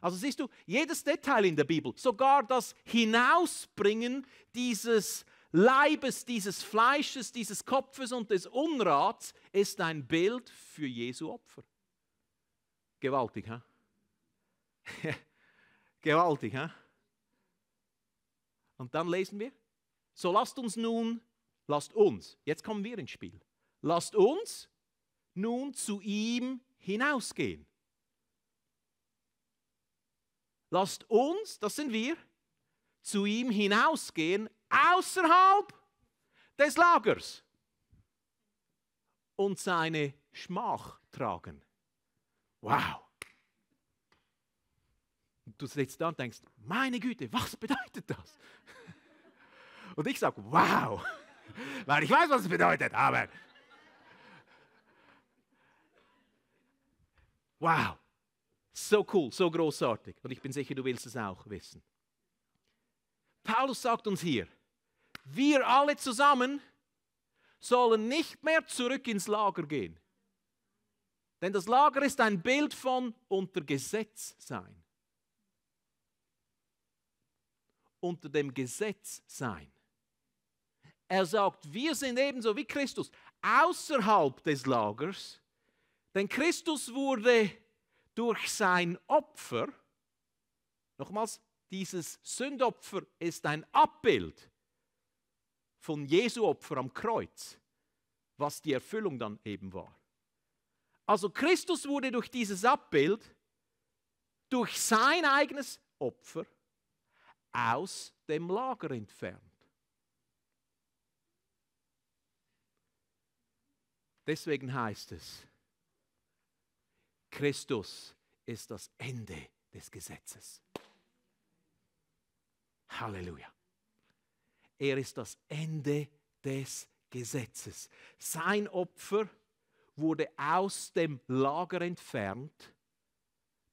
Also siehst du, jedes Detail in der Bibel, sogar das Hinausbringen dieses Leibes, dieses Fleisches, dieses Kopfes und des Unrats ist ein Bild für Jesu Opfer. Gewaltig, hä? Gewaltig, hä? Und dann lesen wir, so lasst uns nun, lasst uns, jetzt kommen wir ins Spiel, lasst uns nun zu ihm hinausgehen. Lasst uns, das sind wir, zu ihm hinausgehen außerhalb des Lagers und seine Schmach tragen. Wow! Und du sitzt da und denkst, meine Güte, was bedeutet das? Und ich sage, wow! Weil ich weiß, was es bedeutet, aber. Wow! So cool, so großartig. Und ich bin sicher, du willst es auch wissen. Paulus sagt uns hier, wir alle zusammen sollen nicht mehr zurück ins Lager gehen. Denn das Lager ist ein Bild von unter Gesetz sein. Unter dem Gesetz sein. Er sagt, wir sind ebenso wie Christus außerhalb des Lagers, denn Christus wurde durch sein Opfer, nochmals, dieses Sündopfer ist ein Abbild von Jesu Opfer am Kreuz, was die Erfüllung dann eben war. Also Christus wurde durch dieses Abbild, durch sein eigenes Opfer, aus dem Lager entfernt. Deswegen heißt es, Christus ist das Ende des Gesetzes. Halleluja. Er ist das Ende des Gesetzes. Sein Opfer wurde aus dem Lager entfernt.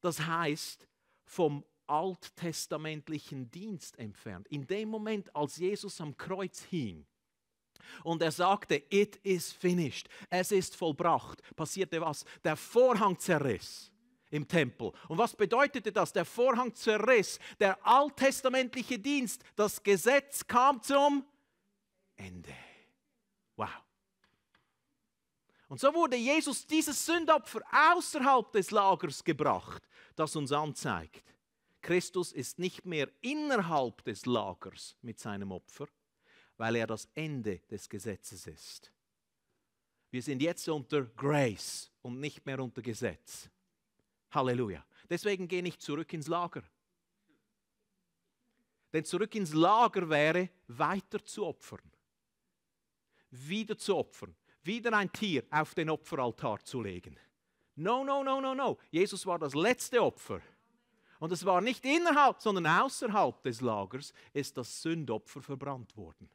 Das heißt, vom alttestamentlichen Dienst entfernt. In dem Moment, als Jesus am Kreuz hing und er sagte, it is finished, es ist vollbracht, passierte was? Der Vorhang zerriss im Tempel. Und was bedeutete das? Der Vorhang zerriss, der alttestamentliche Dienst, das Gesetz kam zum Ende. Wow. Und so wurde Jesus dieses Sündopfer außerhalb des Lagers gebracht, das uns anzeigt, Christus ist nicht mehr innerhalb des Lagers mit seinem Opfer, weil er das Ende des Gesetzes ist. Wir sind jetzt unter Grace und nicht mehr unter Gesetz. Halleluja. Deswegen gehe ich zurück ins Lager. Denn zurück ins Lager wäre, weiter zu opfern. Wieder zu opfern. Wieder ein Tier auf den Opferaltar zu legen. No, no, no, no, no. Jesus war das letzte Opfer. Und es war nicht innerhalb, sondern außerhalb des Lagers ist das Sündopfer verbrannt worden.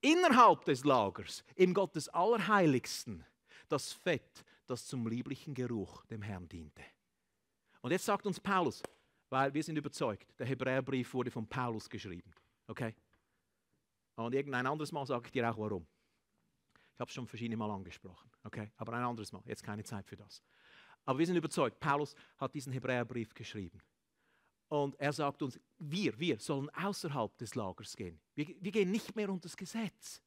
Innerhalb des Lagers, im Gottes Allerheiligsten, das Fett, das zum lieblichen Geruch dem Herrn diente. Und jetzt sagt uns Paulus, weil wir sind überzeugt, der Hebräerbrief wurde von Paulus geschrieben. Okay? Und irgendein anderes Mal sage ich dir auch warum. Ich habe es schon verschiedene Mal angesprochen. Okay? Aber ein anderes Mal. Jetzt keine Zeit für das. Aber wir sind überzeugt, Paulus hat diesen Hebräerbrief geschrieben. Und er sagt uns, wir, wir sollen außerhalb des Lagers gehen. Wir, wir gehen nicht mehr unter das Gesetz.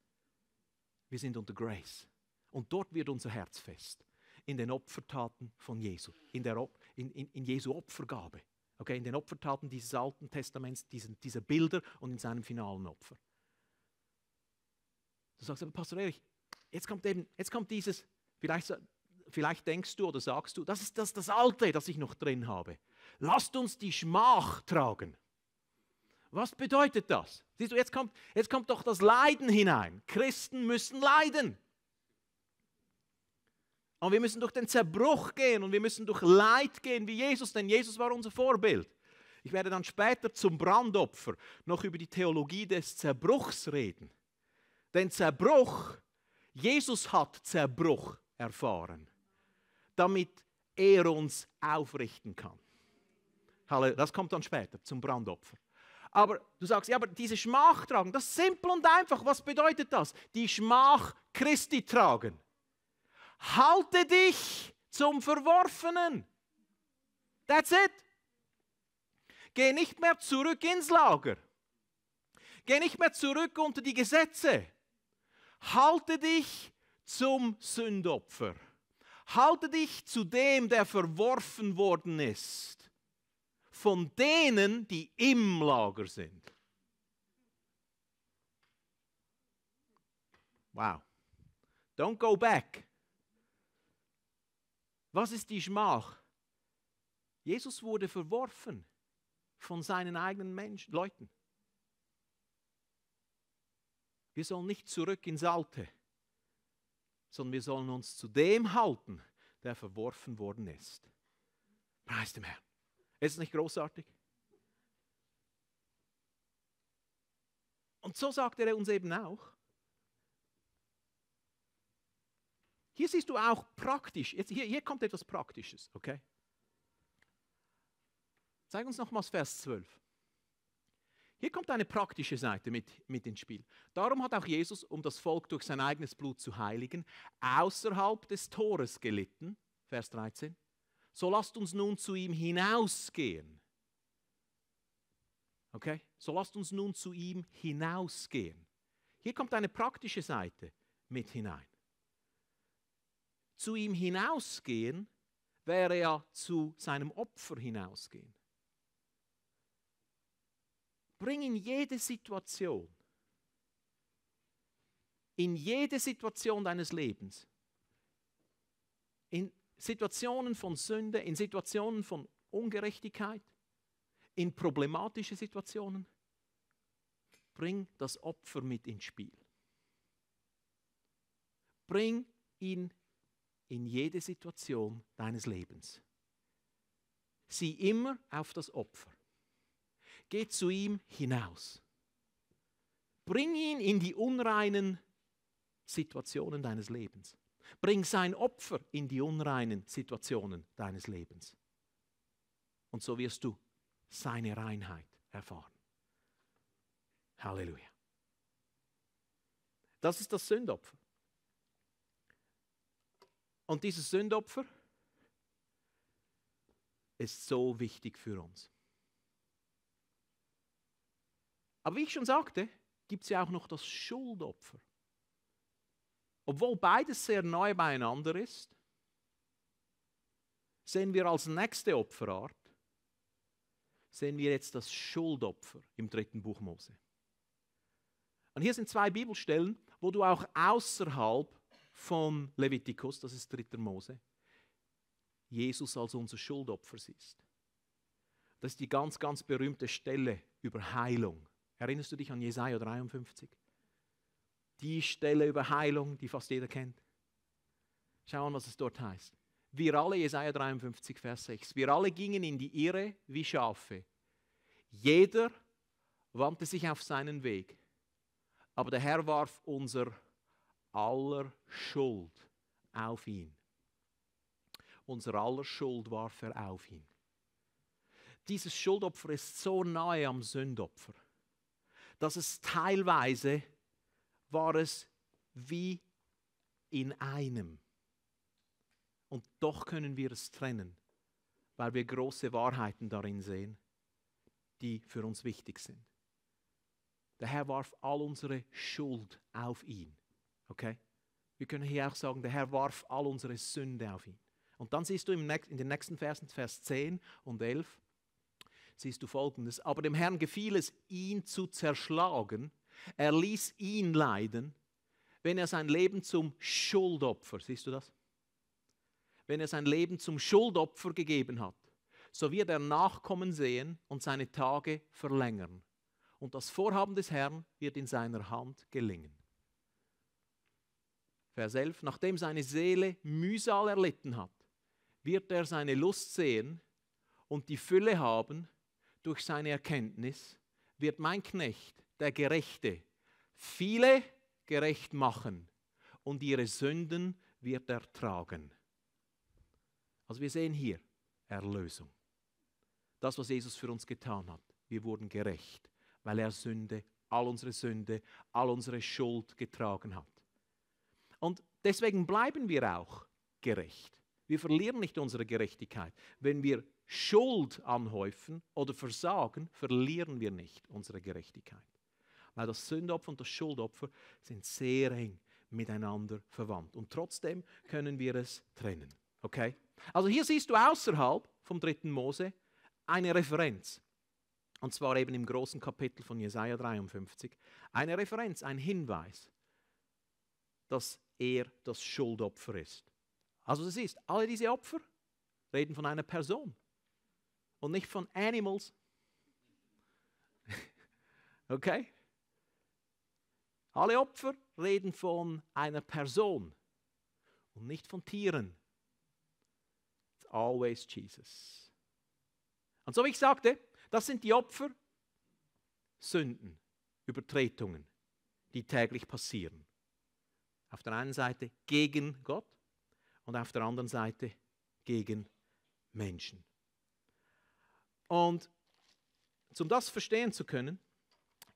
Wir sind unter Grace. Und dort wird unser Herz fest in den Opfertaten von Jesu, in, der, in, in, in Jesu Opfergabe. Okay, in den Opfertaten dieses Alten Testaments, diesen, dieser Bilder und in seinem finalen Opfer. Du sagst aber, Pastor Erich, jetzt kommt eben, jetzt kommt dieses, vielleicht, vielleicht denkst du oder sagst du, das ist das, das Alte, das ich noch drin habe. Lasst uns die Schmach tragen. Was bedeutet das? Siehst du, jetzt kommt, jetzt kommt doch das Leiden hinein. Christen müssen leiden. Und wir müssen durch den Zerbruch gehen und wir müssen durch Leid gehen wie Jesus, denn Jesus war unser Vorbild. Ich werde dann später zum Brandopfer noch über die Theologie des Zerbruchs reden. Denn Zerbruch, Jesus hat Zerbruch erfahren, damit er uns aufrichten kann. Das kommt dann später zum Brandopfer. Aber du sagst, ja, aber diese Schmach tragen, das ist simpel und einfach. Was bedeutet das? Die Schmach Christi tragen halte dich zum Verworfenen. That's it. Geh nicht mehr zurück ins Lager. Geh nicht mehr zurück unter die Gesetze. Halte dich zum Sündopfer. Halte dich zu dem, der verworfen worden ist, von denen, die im Lager sind. Wow. Don't go back. Was ist die Schmach? Jesus wurde verworfen von seinen eigenen Menschen, Leuten. Wir sollen nicht zurück ins Alte, sondern wir sollen uns zu dem halten, der verworfen worden ist. Preis dem Herrn. Ist es nicht großartig? Und so sagt er uns eben auch, Hier siehst du auch praktisch, jetzt hier, hier kommt etwas Praktisches, okay? Zeig uns nochmals Vers 12. Hier kommt eine praktische Seite mit, mit ins Spiel. Darum hat auch Jesus, um das Volk durch sein eigenes Blut zu heiligen, außerhalb des Tores gelitten. Vers 13. So lasst uns nun zu ihm hinausgehen. Okay? So lasst uns nun zu ihm hinausgehen. Hier kommt eine praktische Seite mit hinein zu ihm hinausgehen, wäre ja zu seinem Opfer hinausgehen. Bring in jede Situation, in jede Situation deines Lebens, in Situationen von Sünde, in Situationen von Ungerechtigkeit, in problematische Situationen, bring das Opfer mit ins Spiel. Bring ihn in jede Situation deines Lebens. Sieh immer auf das Opfer. Geh zu ihm hinaus. Bring ihn in die unreinen Situationen deines Lebens. Bring sein Opfer in die unreinen Situationen deines Lebens. Und so wirst du seine Reinheit erfahren. Halleluja. Das ist das Sündopfer. Und dieses Sündopfer ist so wichtig für uns. Aber wie ich schon sagte, gibt es ja auch noch das Schuldopfer. Obwohl beides sehr neu beieinander ist, sehen wir als nächste Opferart, sehen wir jetzt das Schuldopfer im dritten Buch Mose. Und hier sind zwei Bibelstellen, wo du auch außerhalb von Levitikus, das ist 3. Mose, Jesus als unser Schuldopfer siehst. Das ist die ganz, ganz berühmte Stelle über Heilung. Erinnerst du dich an Jesaja 53? Die Stelle über Heilung, die fast jeder kennt. Schauen, was es dort heißt. Wir alle, Jesaja 53, Vers 6, wir alle gingen in die Irre wie Schafe. Jeder wandte sich auf seinen Weg. Aber der Herr warf unser aller Schuld auf ihn. Unser aller Schuld warf er auf ihn. Dieses Schuldopfer ist so nahe am Sündopfer, dass es teilweise war es wie in einem. Und doch können wir es trennen, weil wir große Wahrheiten darin sehen, die für uns wichtig sind. Der Herr warf all unsere Schuld auf ihn. Okay? Wir können hier auch sagen, der Herr warf all unsere Sünde auf ihn. Und dann siehst du in den nächsten Versen, Vers 10 und 11, siehst du folgendes. Aber dem Herrn gefiel es, ihn zu zerschlagen. Er ließ ihn leiden, wenn er sein Leben zum Schuldopfer, siehst du das? Wenn er sein Leben zum Schuldopfer gegeben hat, so wird er Nachkommen sehen und seine Tage verlängern. Und das Vorhaben des Herrn wird in seiner Hand gelingen. Vers 11, nachdem seine Seele Mühsal erlitten hat, wird er seine Lust sehen und die Fülle haben durch seine Erkenntnis, wird mein Knecht, der Gerechte, viele gerecht machen und ihre Sünden wird er tragen. Also wir sehen hier Erlösung. Das, was Jesus für uns getan hat. Wir wurden gerecht, weil er Sünde, all unsere Sünde, all unsere Schuld getragen hat. Und deswegen bleiben wir auch gerecht. Wir verlieren nicht unsere Gerechtigkeit. Wenn wir Schuld anhäufen oder versagen, verlieren wir nicht unsere Gerechtigkeit. Weil das Sündopfer und das Schuldopfer sind sehr eng miteinander verwandt. Und trotzdem können wir es trennen. Okay? Also hier siehst du außerhalb vom dritten Mose eine Referenz. Und zwar eben im großen Kapitel von Jesaja 53. Eine Referenz, ein Hinweis, dass er das Schuldopfer ist. Also das ist, alle diese Opfer reden von einer Person und nicht von Animals. okay? Alle Opfer reden von einer Person und nicht von Tieren. It's always Jesus. Und so wie ich sagte, das sind die Opfer, Sünden, Übertretungen, die täglich passieren. Auf der einen Seite gegen Gott und auf der anderen Seite gegen Menschen. Und um das verstehen zu können,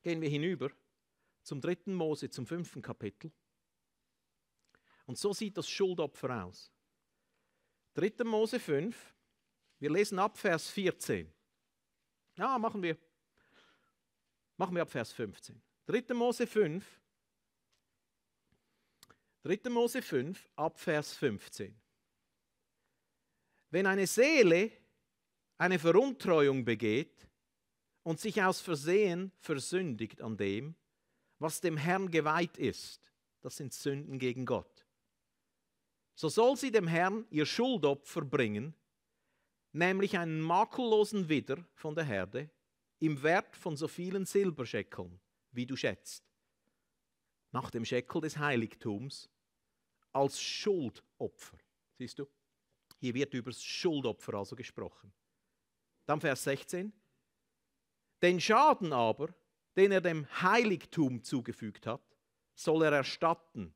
gehen wir hinüber zum dritten Mose, zum fünften Kapitel. Und so sieht das Schuldopfer aus. 3. Mose 5, wir lesen ab Vers 14. Ja, machen wir. Machen wir ab Vers 15. 3. Mose 5, 3. Mose 5, Abvers 15. Wenn eine Seele eine Veruntreuung begeht und sich aus Versehen versündigt an dem, was dem Herrn geweiht ist, das sind Sünden gegen Gott, so soll sie dem Herrn ihr Schuldopfer bringen, nämlich einen makellosen Widder von der Herde im Wert von so vielen Silberscheckeln, wie du schätzt, nach dem Scheckel des Heiligtums, als Schuldopfer. Siehst du? Hier wird über das Schuldopfer also gesprochen. Dann Vers 16. Den Schaden aber, den er dem Heiligtum zugefügt hat, soll er erstatten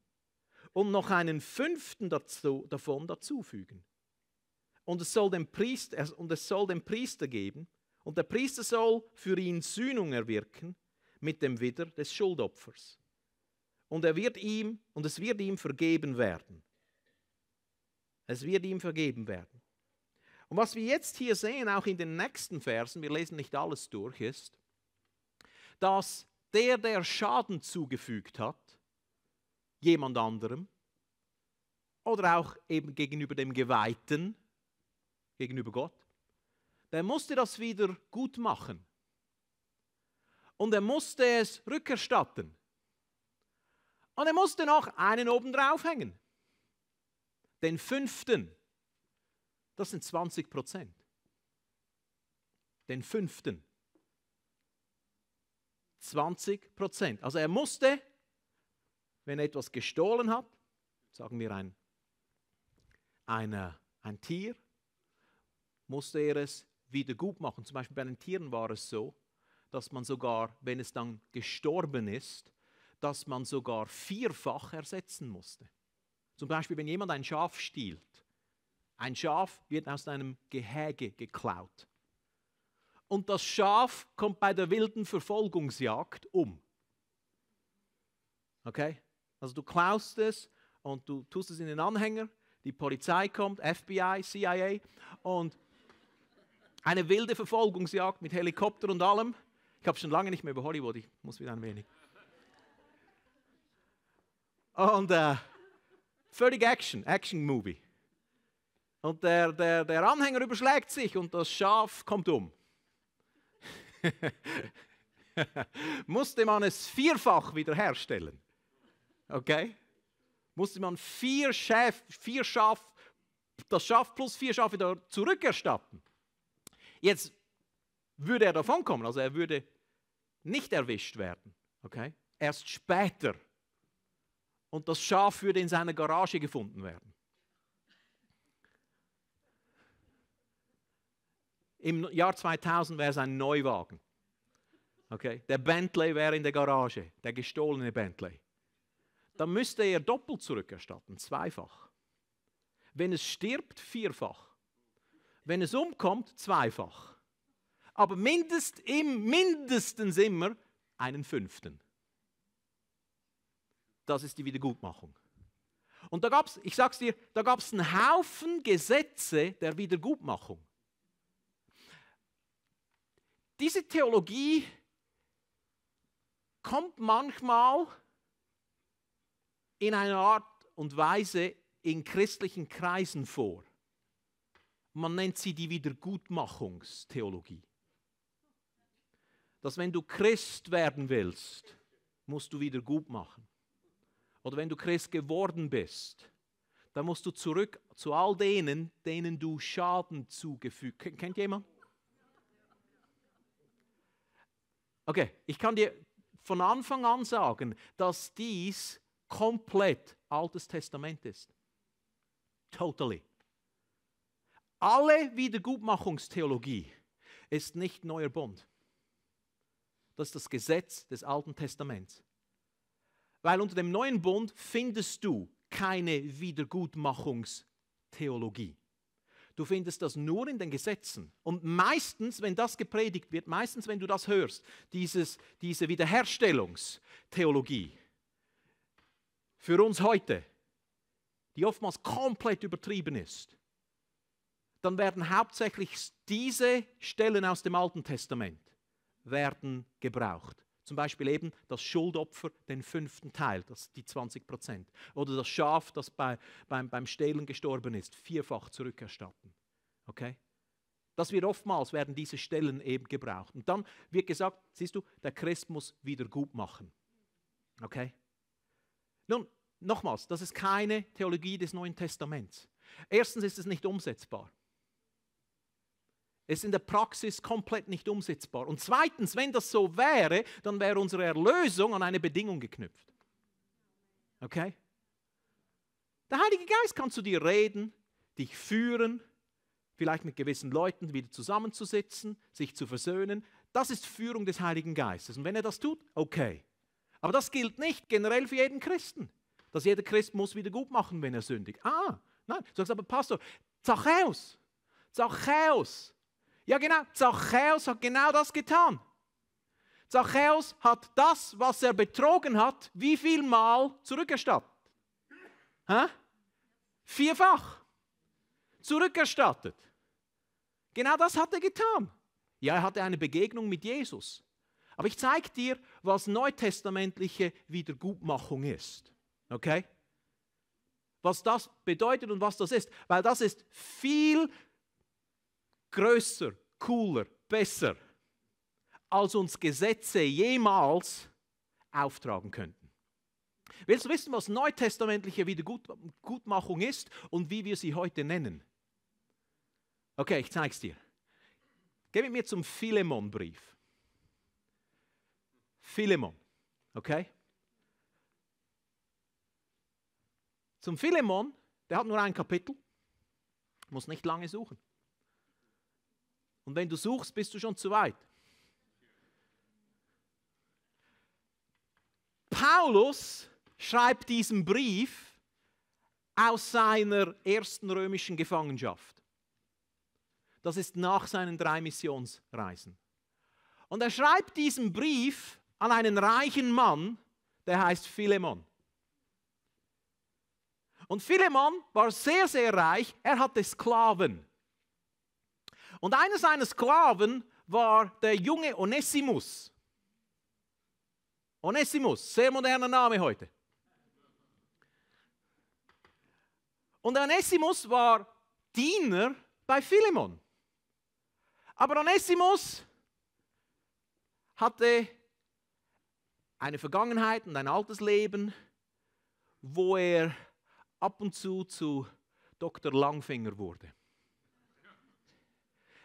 und noch einen fünften dazu, davon dazufügen. Und es, soll dem Priester, und es soll dem Priester geben, und der Priester soll für ihn Sühnung erwirken mit dem Widder des Schuldopfers und er wird ihm und es wird ihm vergeben werden. Es wird ihm vergeben werden. Und was wir jetzt hier sehen, auch in den nächsten Versen, wir lesen nicht alles durch, ist, dass der, der Schaden zugefügt hat, jemand anderem, oder auch eben gegenüber dem Geweihten, gegenüber Gott, der musste das wieder gut machen. Und er musste es rückerstatten. Und er musste noch einen oben draufhängen. Den fünften. Das sind 20 Prozent. Den fünften. 20 Prozent. Also er musste, wenn er etwas gestohlen hat, sagen wir ein, eine, ein Tier, musste er es wieder gut machen. Zum Beispiel bei den Tieren war es so, dass man sogar, wenn es dann gestorben ist, dass man sogar vierfach ersetzen musste. Zum Beispiel, wenn jemand ein Schaf stiehlt. Ein Schaf wird aus einem Gehege geklaut. Und das Schaf kommt bei der wilden Verfolgungsjagd um. Okay? Also du klaust es und du tust es in den Anhänger, die Polizei kommt, FBI, CIA und eine wilde Verfolgungsjagd mit Helikopter und allem. Ich habe schon lange nicht mehr über Hollywood, ich muss wieder ein wenig. Und äh, völlig Action, Action-Movie. Und der, der, der Anhänger überschlägt sich und das Schaf kommt um. Musste man es vierfach wiederherstellen. Okay? Musste man vier, Schäf, vier Schaf, das Schaf plus vier Schafe wieder zurückerstatten. Jetzt würde er davonkommen, also er würde nicht erwischt werden. Okay? Erst später und das Schaf würde in seiner Garage gefunden werden. Im Jahr 2000 wäre es ein Neuwagen. Okay? Der Bentley wäre in der Garage, der gestohlene Bentley. Dann müsste er doppelt zurückerstatten, zweifach. Wenn es stirbt, vierfach. Wenn es umkommt, zweifach. Aber mindest, im, mindestens immer einen fünften das ist die Wiedergutmachung. Und da gab es, ich sag's dir, da gab es einen Haufen Gesetze der Wiedergutmachung. Diese Theologie kommt manchmal in einer Art und Weise in christlichen Kreisen vor. Man nennt sie die Wiedergutmachungstheologie. Dass wenn du Christ werden willst, musst du wieder gut machen oder wenn du Christ geworden bist, dann musst du zurück zu all denen, denen du Schaden zugefügt. Kennt jemand? Okay, ich kann dir von Anfang an sagen, dass dies komplett Altes Testament ist. Totally. Alle Wiedergutmachungstheologie ist nicht neuer Bund. Das ist das Gesetz des Alten Testaments. Weil unter dem neuen Bund findest du keine Wiedergutmachungstheologie. Du findest das nur in den Gesetzen. Und meistens, wenn das gepredigt wird, meistens, wenn du das hörst, dieses, diese Wiederherstellungstheologie für uns heute, die oftmals komplett übertrieben ist, dann werden hauptsächlich diese Stellen aus dem Alten Testament werden gebraucht. Zum Beispiel eben das Schuldopfer, den fünften Teil, das, die 20 Prozent. Oder das Schaf, das bei, beim, beim Stehlen gestorben ist, vierfach zurückerstatten. Okay? Das wird oftmals, werden diese Stellen eben gebraucht. Und dann wird gesagt, siehst du, der Christ muss wieder gut machen. Okay? Nun, nochmals, das ist keine Theologie des Neuen Testaments. Erstens ist es nicht umsetzbar ist in der Praxis komplett nicht umsetzbar. Und zweitens, wenn das so wäre, dann wäre unsere Erlösung an eine Bedingung geknüpft. Okay? Der Heilige Geist kann zu dir reden, dich führen, vielleicht mit gewissen Leuten wieder zusammenzusitzen, sich zu versöhnen. Das ist Führung des Heiligen Geistes. Und wenn er das tut, okay. Aber das gilt nicht generell für jeden Christen. Dass jeder Christ muss wieder gut machen, wenn er sündigt. Ah, nein. Du sagst aber, Pastor, Zachäus, Zachäus, ja genau, Zachäus hat genau das getan. Zachäus hat das, was er betrogen hat, wie viel Mal zurückerstattet? Hä? Vierfach zurückerstattet. Genau das hat er getan. Ja, er hatte eine Begegnung mit Jesus. Aber ich zeige dir, was neutestamentliche Wiedergutmachung ist. Okay? Was das bedeutet und was das ist. Weil das ist viel größer, cooler, besser, als uns Gesetze jemals auftragen könnten. Willst du wissen, was neutestamentliche Wiedergutmachung ist und wie wir sie heute nennen? Okay, ich zeige es dir. Geh mit mir zum Philemon-Brief. Philemon, okay? Zum Philemon, der hat nur ein Kapitel, muss nicht lange suchen. Und wenn du suchst, bist du schon zu weit. Paulus schreibt diesen Brief aus seiner ersten römischen Gefangenschaft. Das ist nach seinen drei Missionsreisen. Und er schreibt diesen Brief an einen reichen Mann, der heißt Philemon. Und Philemon war sehr, sehr reich. Er hatte Sklaven. Und einer seiner Sklaven war der junge Onesimus. Onesimus, sehr moderner Name heute. Und Onesimus war Diener bei Philemon. Aber Onesimus hatte eine Vergangenheit und ein altes Leben, wo er ab und zu zu Dr. Langfinger wurde.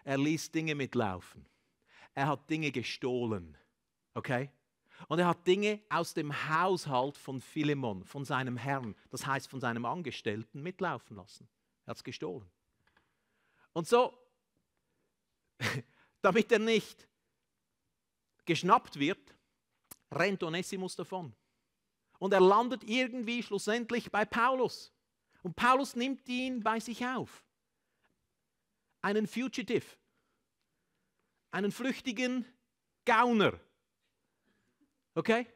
Er ließ Dinge mitlaufen. Er hat Dinge gestohlen. Okay? Und er hat Dinge aus dem Haushalt von Philemon, von seinem Herrn, das heißt von seinem Angestellten, mitlaufen lassen. Er hat es gestohlen. Und so, damit er nicht geschnappt wird, rennt Onesimus davon. Und er landet irgendwie schlussendlich bei Paulus. Und Paulus nimmt ihn bei sich auf einen Fugitive, einen flüchtigen Gauner. Okay?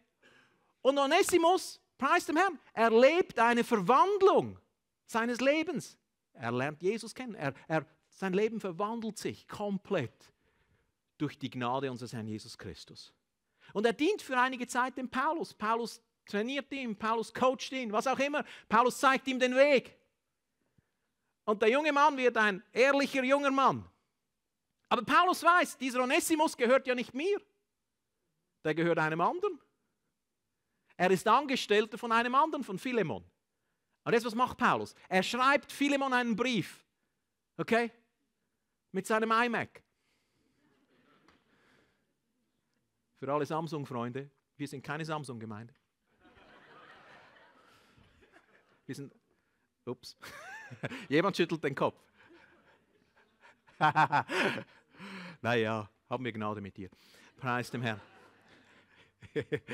Und Onesimus, preis dem Herrn, erlebt eine Verwandlung seines Lebens. Er lernt Jesus kennen. Er, er, sein Leben verwandelt sich komplett durch die Gnade unseres Herrn Jesus Christus. Und er dient für einige Zeit dem Paulus. Paulus trainiert ihn, Paulus coacht ihn, was auch immer. Paulus zeigt ihm den Weg. Und der junge Mann wird ein ehrlicher junger Mann. Aber Paulus weiß, dieser Onesimus gehört ja nicht mir. Der gehört einem anderen. Er ist Angestellter von einem anderen, von Philemon. Und jetzt, was macht Paulus? Er schreibt Philemon einen Brief. Okay? Mit seinem iMac. Für alle Samsung-Freunde, wir sind keine Samsung-Gemeinde. Wir sind. Ups. Jemand schüttelt den Kopf. naja, haben wir Gnade mit dir. Preis dem Herrn.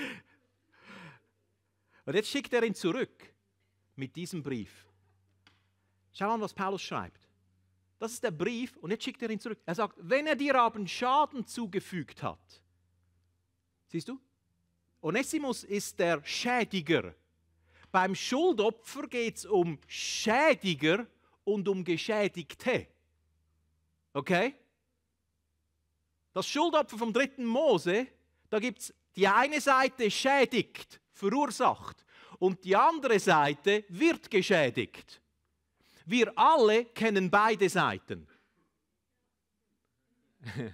Und jetzt schickt er ihn zurück mit diesem Brief. Schau an, was Paulus schreibt. Das ist der Brief und jetzt schickt er ihn zurück. Er sagt, wenn er dir aber Schaden zugefügt hat, siehst du? Onesimus ist der Schädiger beim Schuldopfer geht es um Schädiger und um Geschädigte. Okay? Das Schuldopfer vom dritten Mose, da gibt es die eine Seite schädigt, verursacht, und die andere Seite wird geschädigt. Wir alle kennen beide Seiten.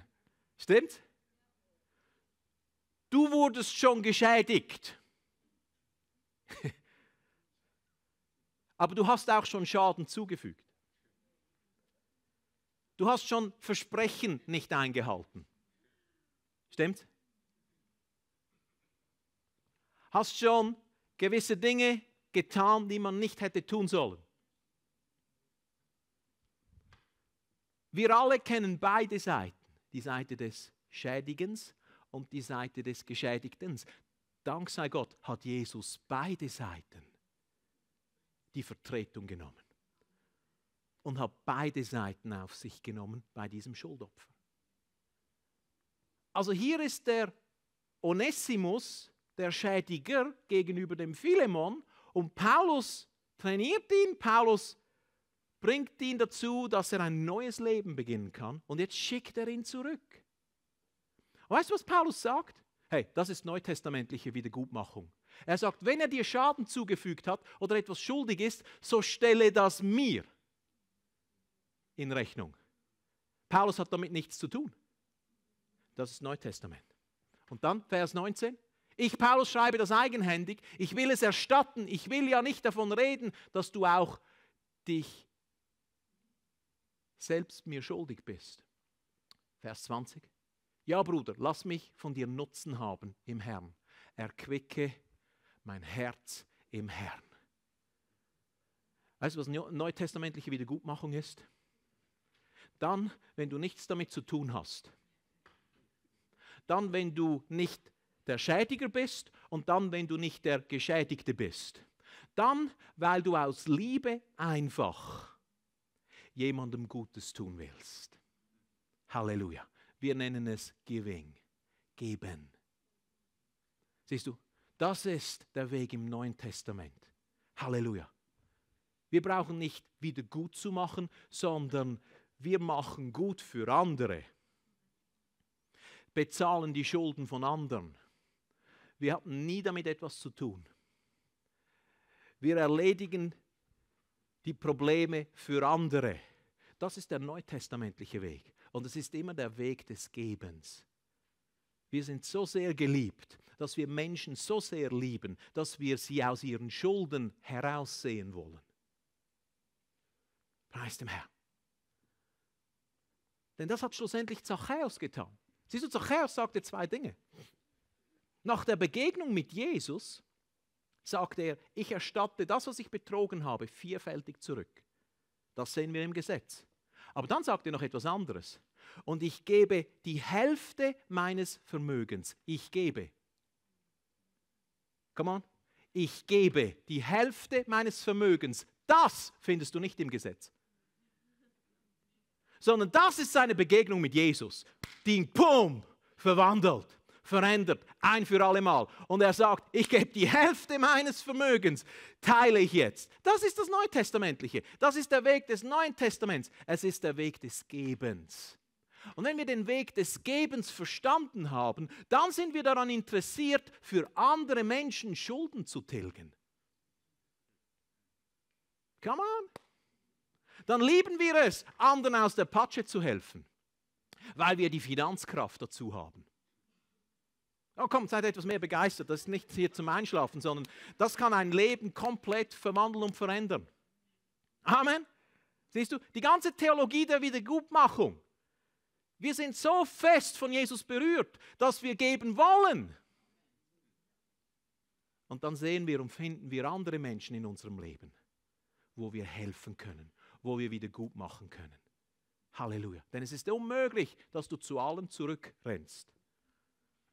Stimmt? Du wurdest schon geschädigt. aber du hast auch schon Schaden zugefügt. Du hast schon Versprechen nicht eingehalten. Stimmt? Hast schon gewisse Dinge getan, die man nicht hätte tun sollen. Wir alle kennen beide Seiten, die Seite des Schädigens und die Seite des Geschädigten. Dank sei Gott hat Jesus beide Seiten die Vertretung genommen und habe beide Seiten auf sich genommen bei diesem Schuldopfer. Also hier ist der Onesimus, der Schädiger gegenüber dem Philemon und Paulus trainiert ihn, Paulus bringt ihn dazu, dass er ein neues Leben beginnen kann und jetzt schickt er ihn zurück. Weißt du, was Paulus sagt? Hey, das ist neutestamentliche Wiedergutmachung. Er sagt, wenn er dir Schaden zugefügt hat oder etwas schuldig ist, so stelle das mir in Rechnung. Paulus hat damit nichts zu tun. Das ist Neutestament. Und dann Vers 19. Ich, Paulus, schreibe das eigenhändig. Ich will es erstatten. Ich will ja nicht davon reden, dass du auch dich selbst mir schuldig bist. Vers 20. Ja, Bruder, lass mich von dir Nutzen haben im Herrn. Erquicke mein Herz im Herrn. Weißt du, was neutestamentliche Wiedergutmachung ist? Dann, wenn du nichts damit zu tun hast. Dann, wenn du nicht der Schädiger bist und dann, wenn du nicht der Geschädigte bist. Dann, weil du aus Liebe einfach jemandem Gutes tun willst. Halleluja. Wir nennen es Giving, geben. Siehst du, das ist der Weg im Neuen Testament. Halleluja. Wir brauchen nicht wieder gut zu machen, sondern wir machen gut für andere. Bezahlen die Schulden von anderen. Wir hatten nie damit etwas zu tun. Wir erledigen die Probleme für andere. Das ist der neutestamentliche Weg. Und es ist immer der Weg des Gebens. Wir sind so sehr geliebt, dass wir Menschen so sehr lieben, dass wir sie aus ihren Schulden heraussehen wollen. Preis dem Herrn. Denn das hat schlussendlich Zachäus getan. Siehst du, Zachäus sagte zwei Dinge. Nach der Begegnung mit Jesus sagte er, ich erstatte das, was ich betrogen habe, vierfältig zurück. Das sehen wir im Gesetz. Aber dann sagt er noch etwas anderes. Und ich gebe die Hälfte meines Vermögens. Ich gebe. Come on. Ich gebe die Hälfte meines Vermögens. Das findest du nicht im Gesetz. Sondern das ist seine Begegnung mit Jesus. Die ihn, pum, verwandelt, verändert, ein für alle Mal. Und er sagt, ich gebe die Hälfte meines Vermögens, teile ich jetzt. Das ist das Neutestamentliche. Das ist der Weg des Neuen Testaments. Es ist der Weg des Gebens. Und wenn wir den Weg des Gebens verstanden haben, dann sind wir daran interessiert, für andere Menschen Schulden zu tilgen. Come on! Dann lieben wir es, anderen aus der Patsche zu helfen, weil wir die Finanzkraft dazu haben. Oh, komm, seid etwas mehr begeistert. Das ist nicht hier zum Einschlafen, sondern das kann ein Leben komplett verwandeln und verändern. Amen. Siehst du, die ganze Theologie der Wiedergutmachung wir sind so fest von Jesus berührt, dass wir geben wollen. Und dann sehen wir und finden wir andere Menschen in unserem Leben, wo wir helfen können, wo wir wieder gut machen können. Halleluja. Denn es ist unmöglich, dass du zu allem zurückrennst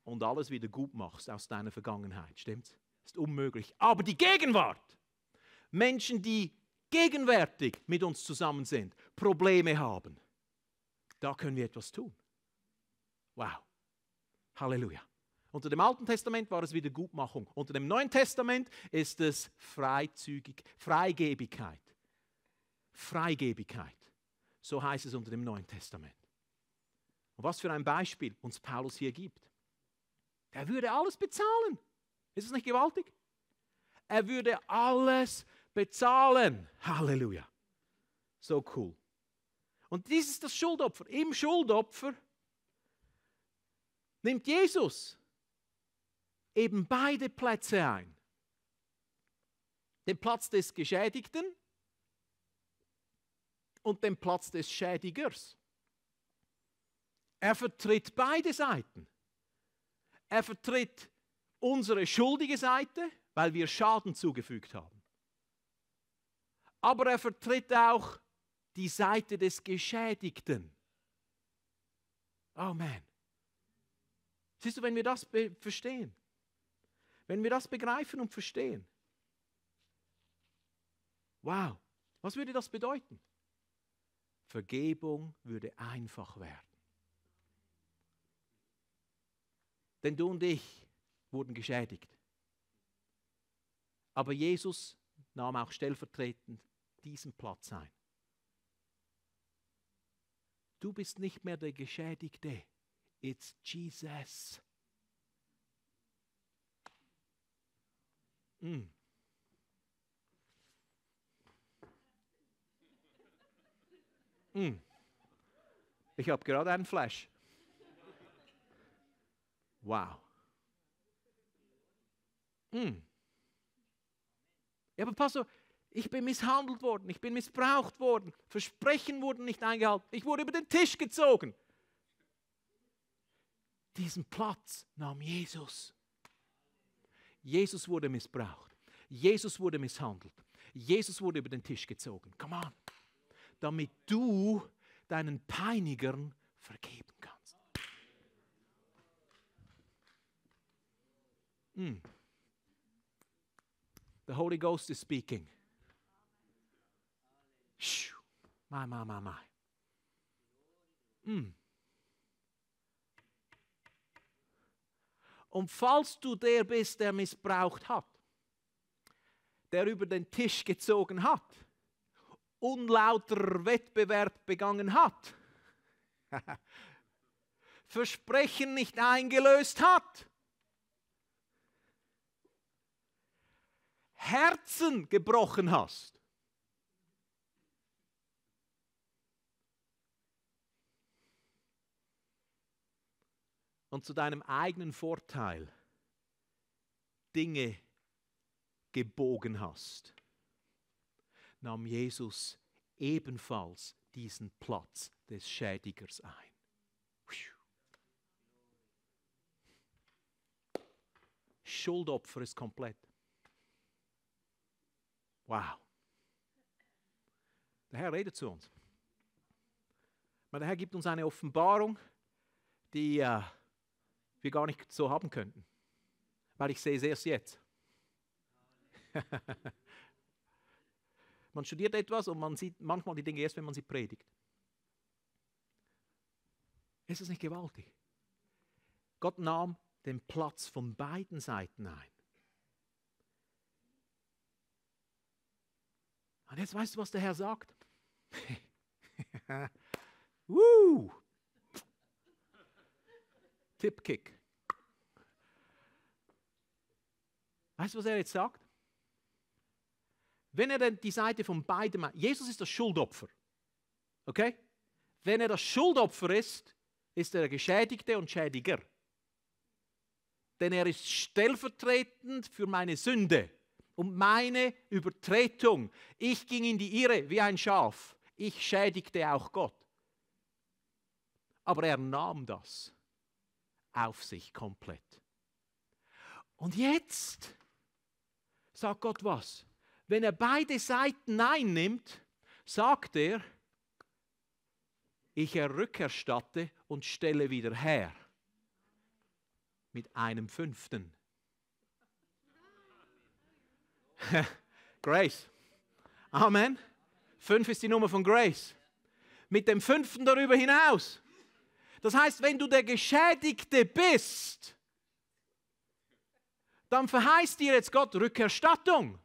und alles wieder gut machst aus deiner Vergangenheit. Stimmt's? Ist unmöglich. Aber die Gegenwart, Menschen, die gegenwärtig mit uns zusammen sind, Probleme haben, da können wir etwas tun. Wow. Halleluja. Unter dem Alten Testament war es Wiedergutmachung. Unter dem Neuen Testament ist es Freizügig, Freigebigkeit. Freigebigkeit. So heißt es unter dem Neuen Testament. Und was für ein Beispiel uns Paulus hier gibt. Er würde alles bezahlen. Ist es nicht gewaltig? Er würde alles bezahlen. Halleluja. So cool. Und dies ist das Schuldopfer. Im Schuldopfer nimmt Jesus eben beide Plätze ein. Den Platz des Geschädigten und den Platz des Schädigers. Er vertritt beide Seiten. Er vertritt unsere schuldige Seite, weil wir Schaden zugefügt haben. Aber er vertritt auch die Seite des Geschädigten. Oh, Amen. Siehst du, wenn wir das verstehen, wenn wir das begreifen und verstehen, wow, was würde das bedeuten? Vergebung würde einfach werden. Denn du und ich wurden geschädigt. Aber Jesus nahm auch stellvertretend diesen Platz ein. Du bist nicht mehr der Geschädigte. It's Jesus. Mm. Mm. Ich habe gerade einen Flash. Wow. Mm. Ja, aber Pastor, ich bin misshandelt worden, ich bin missbraucht worden, Versprechen wurden nicht eingehalten, ich wurde über den Tisch gezogen. Diesen Platz nahm Jesus. Jesus wurde missbraucht, Jesus wurde misshandelt, Jesus wurde über den Tisch gezogen. Come on. Damit du deinen Peinigern vergeben kannst. Mm. The Holy Ghost is speaking. My, my, my, my. Mm. Und falls du der bist, der missbraucht hat, der über den Tisch gezogen hat, unlauterer Wettbewerb begangen hat, Versprechen nicht eingelöst hat, Herzen gebrochen hast, und zu deinem eigenen Vorteil Dinge gebogen hast, nahm Jesus ebenfalls diesen Platz des Schädigers ein. Schuldopfer ist komplett. Wow. Der Herr redet zu uns. Der Herr gibt uns eine Offenbarung, die äh, wir gar nicht so haben könnten, weil ich sehe es erst jetzt. man studiert etwas und man sieht manchmal die Dinge erst, wenn man sie predigt. Ist es nicht gewaltig? Gott nahm den Platz von beiden Seiten ein. Und jetzt weißt du, was der Herr sagt. uh, Tipkick. Weißt du, was er jetzt sagt? Wenn er denn die Seite von beiden meint, Jesus ist das Schuldopfer. Okay? Wenn er das Schuldopfer ist, ist er der Geschädigte und Schädiger. Denn er ist stellvertretend für meine Sünde und meine Übertretung. Ich ging in die Irre wie ein Schaf. Ich schädigte auch Gott. Aber er nahm das auf sich komplett. Und jetzt sagt Gott was? Wenn er beide Seiten einnimmt, sagt er, ich rückerstatte und stelle wieder her. Mit einem Fünften. Grace. Amen. Fünf ist die Nummer von Grace. Mit dem Fünften darüber hinaus. Das heißt, wenn du der Geschädigte bist, dann verheißt dir jetzt Gott Rückerstattung.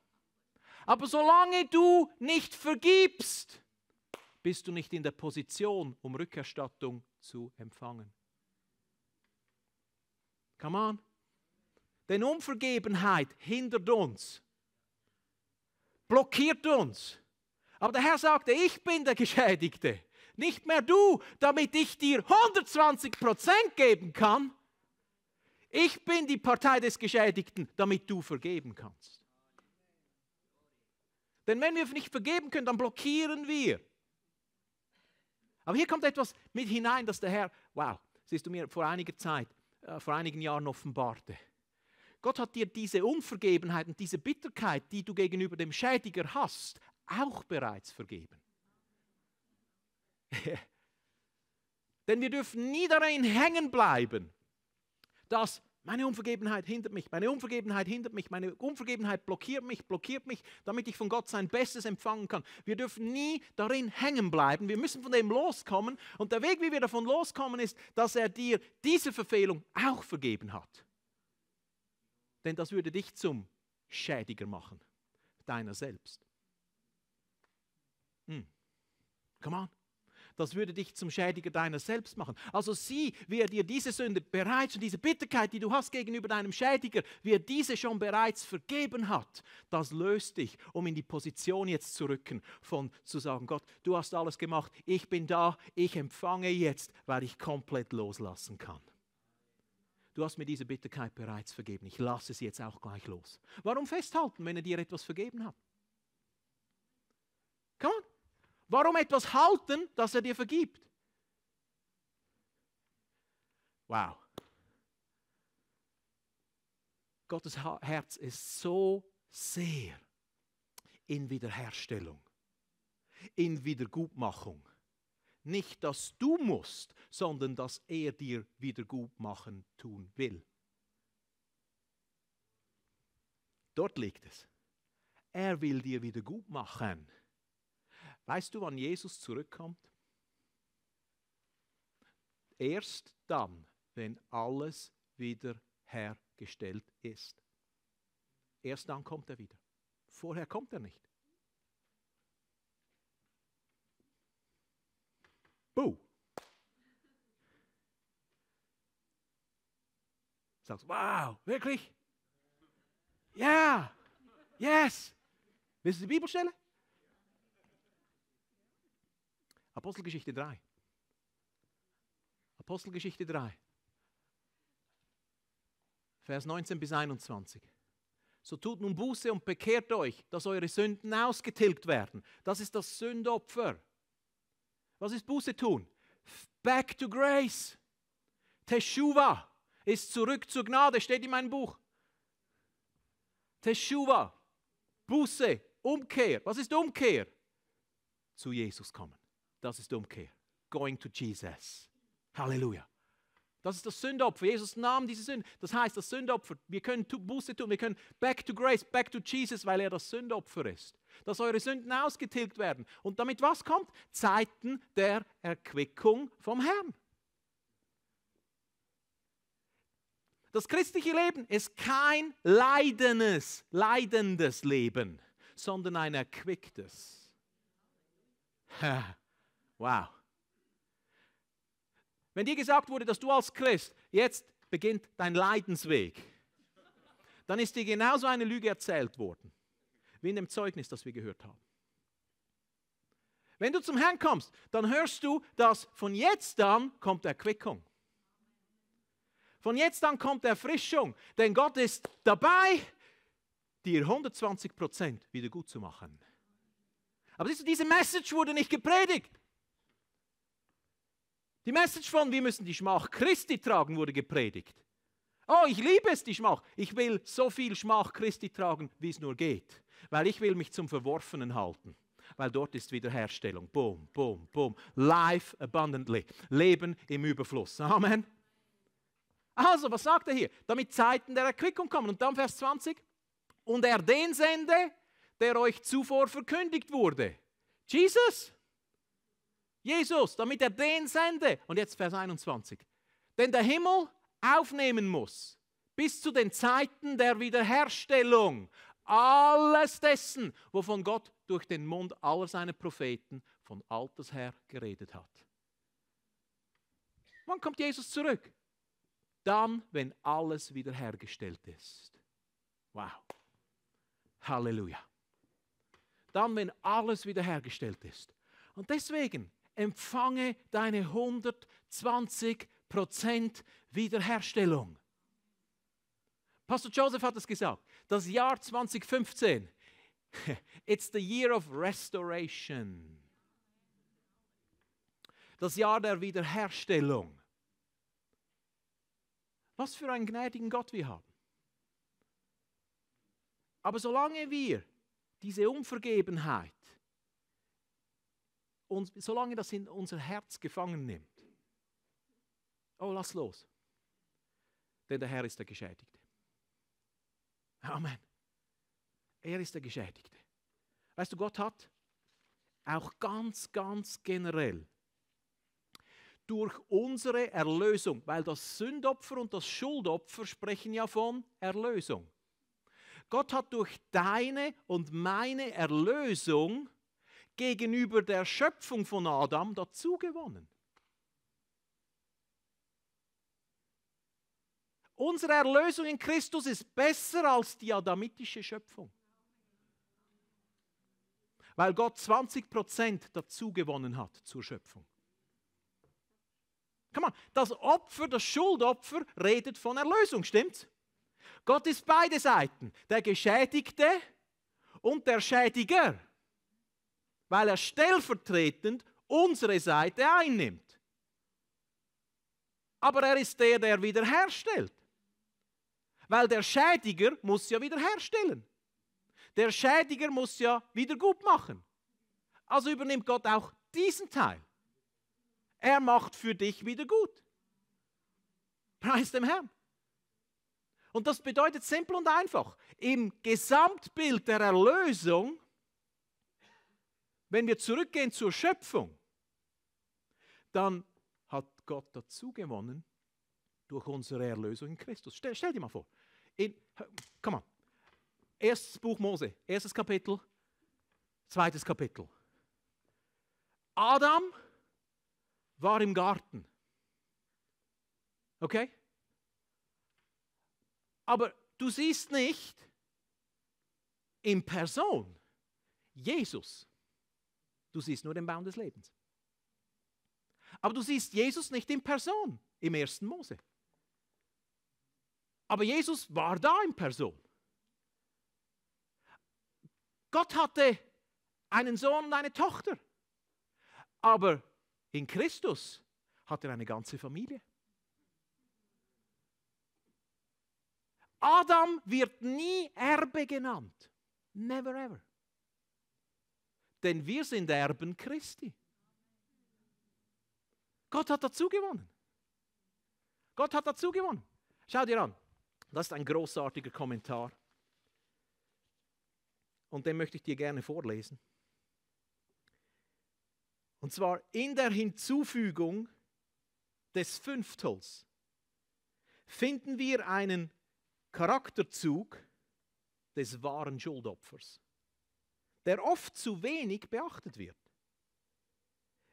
Aber solange du nicht vergibst, bist du nicht in der Position, um Rückerstattung zu empfangen. Come on. Denn Unvergebenheit hindert uns, blockiert uns. Aber der Herr sagte, ich bin der Geschädigte nicht mehr du, damit ich dir 120 geben kann. Ich bin die Partei des Geschädigten, damit du vergeben kannst. Denn wenn wir nicht vergeben können, dann blockieren wir. Aber hier kommt etwas mit hinein, dass der Herr, wow, siehst du mir vor einiger Zeit, äh, vor einigen Jahren offenbarte. Gott hat dir diese Unvergebenheit und diese Bitterkeit, die du gegenüber dem Schädiger hast, auch bereits vergeben. Denn wir dürfen nie darin hängen bleiben, dass meine Unvergebenheit hindert mich, meine Unvergebenheit hindert mich, meine Unvergebenheit blockiert mich, blockiert mich, damit ich von Gott sein Bestes empfangen kann. Wir dürfen nie darin hängen bleiben. Wir müssen von dem loskommen. Und der Weg, wie wir davon loskommen, ist, dass er dir diese Verfehlung auch vergeben hat. Denn das würde dich zum Schädiger machen, deiner selbst. Hm. Come on das würde dich zum Schädiger deiner selbst machen. Also sieh, wie er dir diese Sünde bereits und diese Bitterkeit, die du hast gegenüber deinem Schädiger, wie er diese schon bereits vergeben hat, das löst dich, um in die Position jetzt zu rücken, von zu sagen, Gott, du hast alles gemacht, ich bin da, ich empfange jetzt, weil ich komplett loslassen kann du hast mir diese Bitterkeit bereits vergeben, ich lasse sie jetzt auch gleich los. Warum festhalten, wenn er dir etwas vergeben hat? Warum etwas halten, das er dir vergibt? Wow. Gottes Herz ist so sehr in Wiederherstellung, in Wiedergutmachung. Nicht, dass du musst, sondern dass er dir Wiedergutmachen tun will. Dort liegt es. Er will dir Wiedergutmachen. machen Weißt du, wann Jesus zurückkommt? Erst dann, wenn alles wieder hergestellt ist. Erst dann kommt er wieder. Vorher kommt er nicht. Buh. Sagst, wow, wirklich? Ja, yes. Wissen Sie die Bibelstelle? Apostelgeschichte 3. Apostelgeschichte 3. Vers 19 bis 21. So tut nun Buße und bekehrt euch, dass eure Sünden ausgetilgt werden. Das ist das Sündopfer. Was ist Buße tun? Back to grace. Teshuva ist zurück zur Gnade, steht in meinem Buch. Teshuva, Buße, Umkehr. Was ist Umkehr? Zu Jesus kommen. Das ist Umkehr. Going to Jesus. Halleluja. Das ist das Sündopfer. Jesus nahm diese Sünde. Das heißt, das Sündopfer. Wir können Buße tun. Wir können back to grace, back to Jesus, weil er das Sündopfer ist. Dass eure Sünden ausgetilgt werden. Und damit was kommt? Zeiten der Erquickung vom Herrn. Das christliche Leben ist kein leidendes, leidendes Leben, sondern ein erquicktes. Ha. Wow. Wenn dir gesagt wurde, dass du als Christ jetzt beginnt dein Leidensweg, dann ist dir genauso eine Lüge erzählt worden, wie in dem Zeugnis, das wir gehört haben. Wenn du zum Herrn kommst, dann hörst du, dass von jetzt an kommt Erquickung. Von jetzt an kommt Erfrischung, denn Gott ist dabei, dir 120 Prozent wieder gut zu machen. Aber diese Message wurde nicht gepredigt. Die Message von, wir müssen die Schmach Christi tragen, wurde gepredigt. Oh, ich liebe es, die Schmach. Ich will so viel Schmach Christi tragen, wie es nur geht. Weil ich will mich zum Verworfenen halten. Weil dort ist Wiederherstellung. Boom, boom, boom. Life abundantly. Leben im Überfluss. Amen. Also, was sagt er hier? Damit Zeiten der Erquickung kommen. Und dann Vers 20. Und er den sende, der euch zuvor verkündigt wurde. Jesus. Jesus, damit er den sende. Und jetzt Vers 21. Denn der Himmel aufnehmen muss bis zu den Zeiten der Wiederherstellung alles dessen, wovon Gott durch den Mund aller seiner Propheten von alters her geredet hat. Wann kommt Jesus zurück? Dann, wenn alles wiederhergestellt ist. Wow. Halleluja. Dann, wenn alles wiederhergestellt ist. Und deswegen empfange deine 120 Wiederherstellung. Pastor Joseph hat es gesagt. Das Jahr 2015. It's the year of restoration. Das Jahr der Wiederherstellung. Was für einen gnädigen Gott wir haben. Aber solange wir diese Unvergebenheit uns, solange das in unser Herz gefangen nimmt, oh, lass los. Denn der Herr ist der Geschädigte. Amen. Er ist der Geschädigte. Weißt du, Gott hat auch ganz, ganz generell durch unsere Erlösung, weil das Sündopfer und das Schuldopfer sprechen ja von Erlösung. Gott hat durch deine und meine Erlösung gegenüber der Schöpfung von Adam dazugewonnen. Unsere Erlösung in Christus ist besser als die adamitische Schöpfung, weil Gott 20% dazugewonnen hat zur Schöpfung. Come on, das Opfer, das Schuldopfer, redet von Erlösung, stimmt's? Gott ist beide Seiten, der Geschädigte und der Schädiger weil er stellvertretend unsere Seite einnimmt. Aber er ist der, der wiederherstellt. Weil der Schädiger muss ja wiederherstellen. Der Schädiger muss ja wieder gut machen. Also übernimmt Gott auch diesen Teil. Er macht für dich wieder gut. Preis dem Herrn. Und das bedeutet simpel und einfach. Im Gesamtbild der Erlösung wenn wir zurückgehen zur Schöpfung, dann hat Gott dazu gewonnen durch unsere Erlösung in Christus. Stell, stell dir mal vor, in, come on, erstes Buch Mose, erstes Kapitel, zweites Kapitel. Adam war im Garten. Okay? Aber du siehst nicht in Person Jesus. Du siehst nur den Baum des Lebens. Aber du siehst Jesus nicht in Person im ersten Mose. Aber Jesus war da in Person. Gott hatte einen Sohn und eine Tochter. Aber in Christus hat er eine ganze Familie. Adam wird nie Erbe genannt. Never ever denn wir sind Erben Christi. Gott hat dazu gewonnen. Gott hat dazu gewonnen. Schau dir an, das ist ein großartiger Kommentar. Und den möchte ich dir gerne vorlesen. Und zwar in der Hinzufügung des Fünftels finden wir einen Charakterzug des wahren Schuldopfers der oft zu wenig beachtet wird.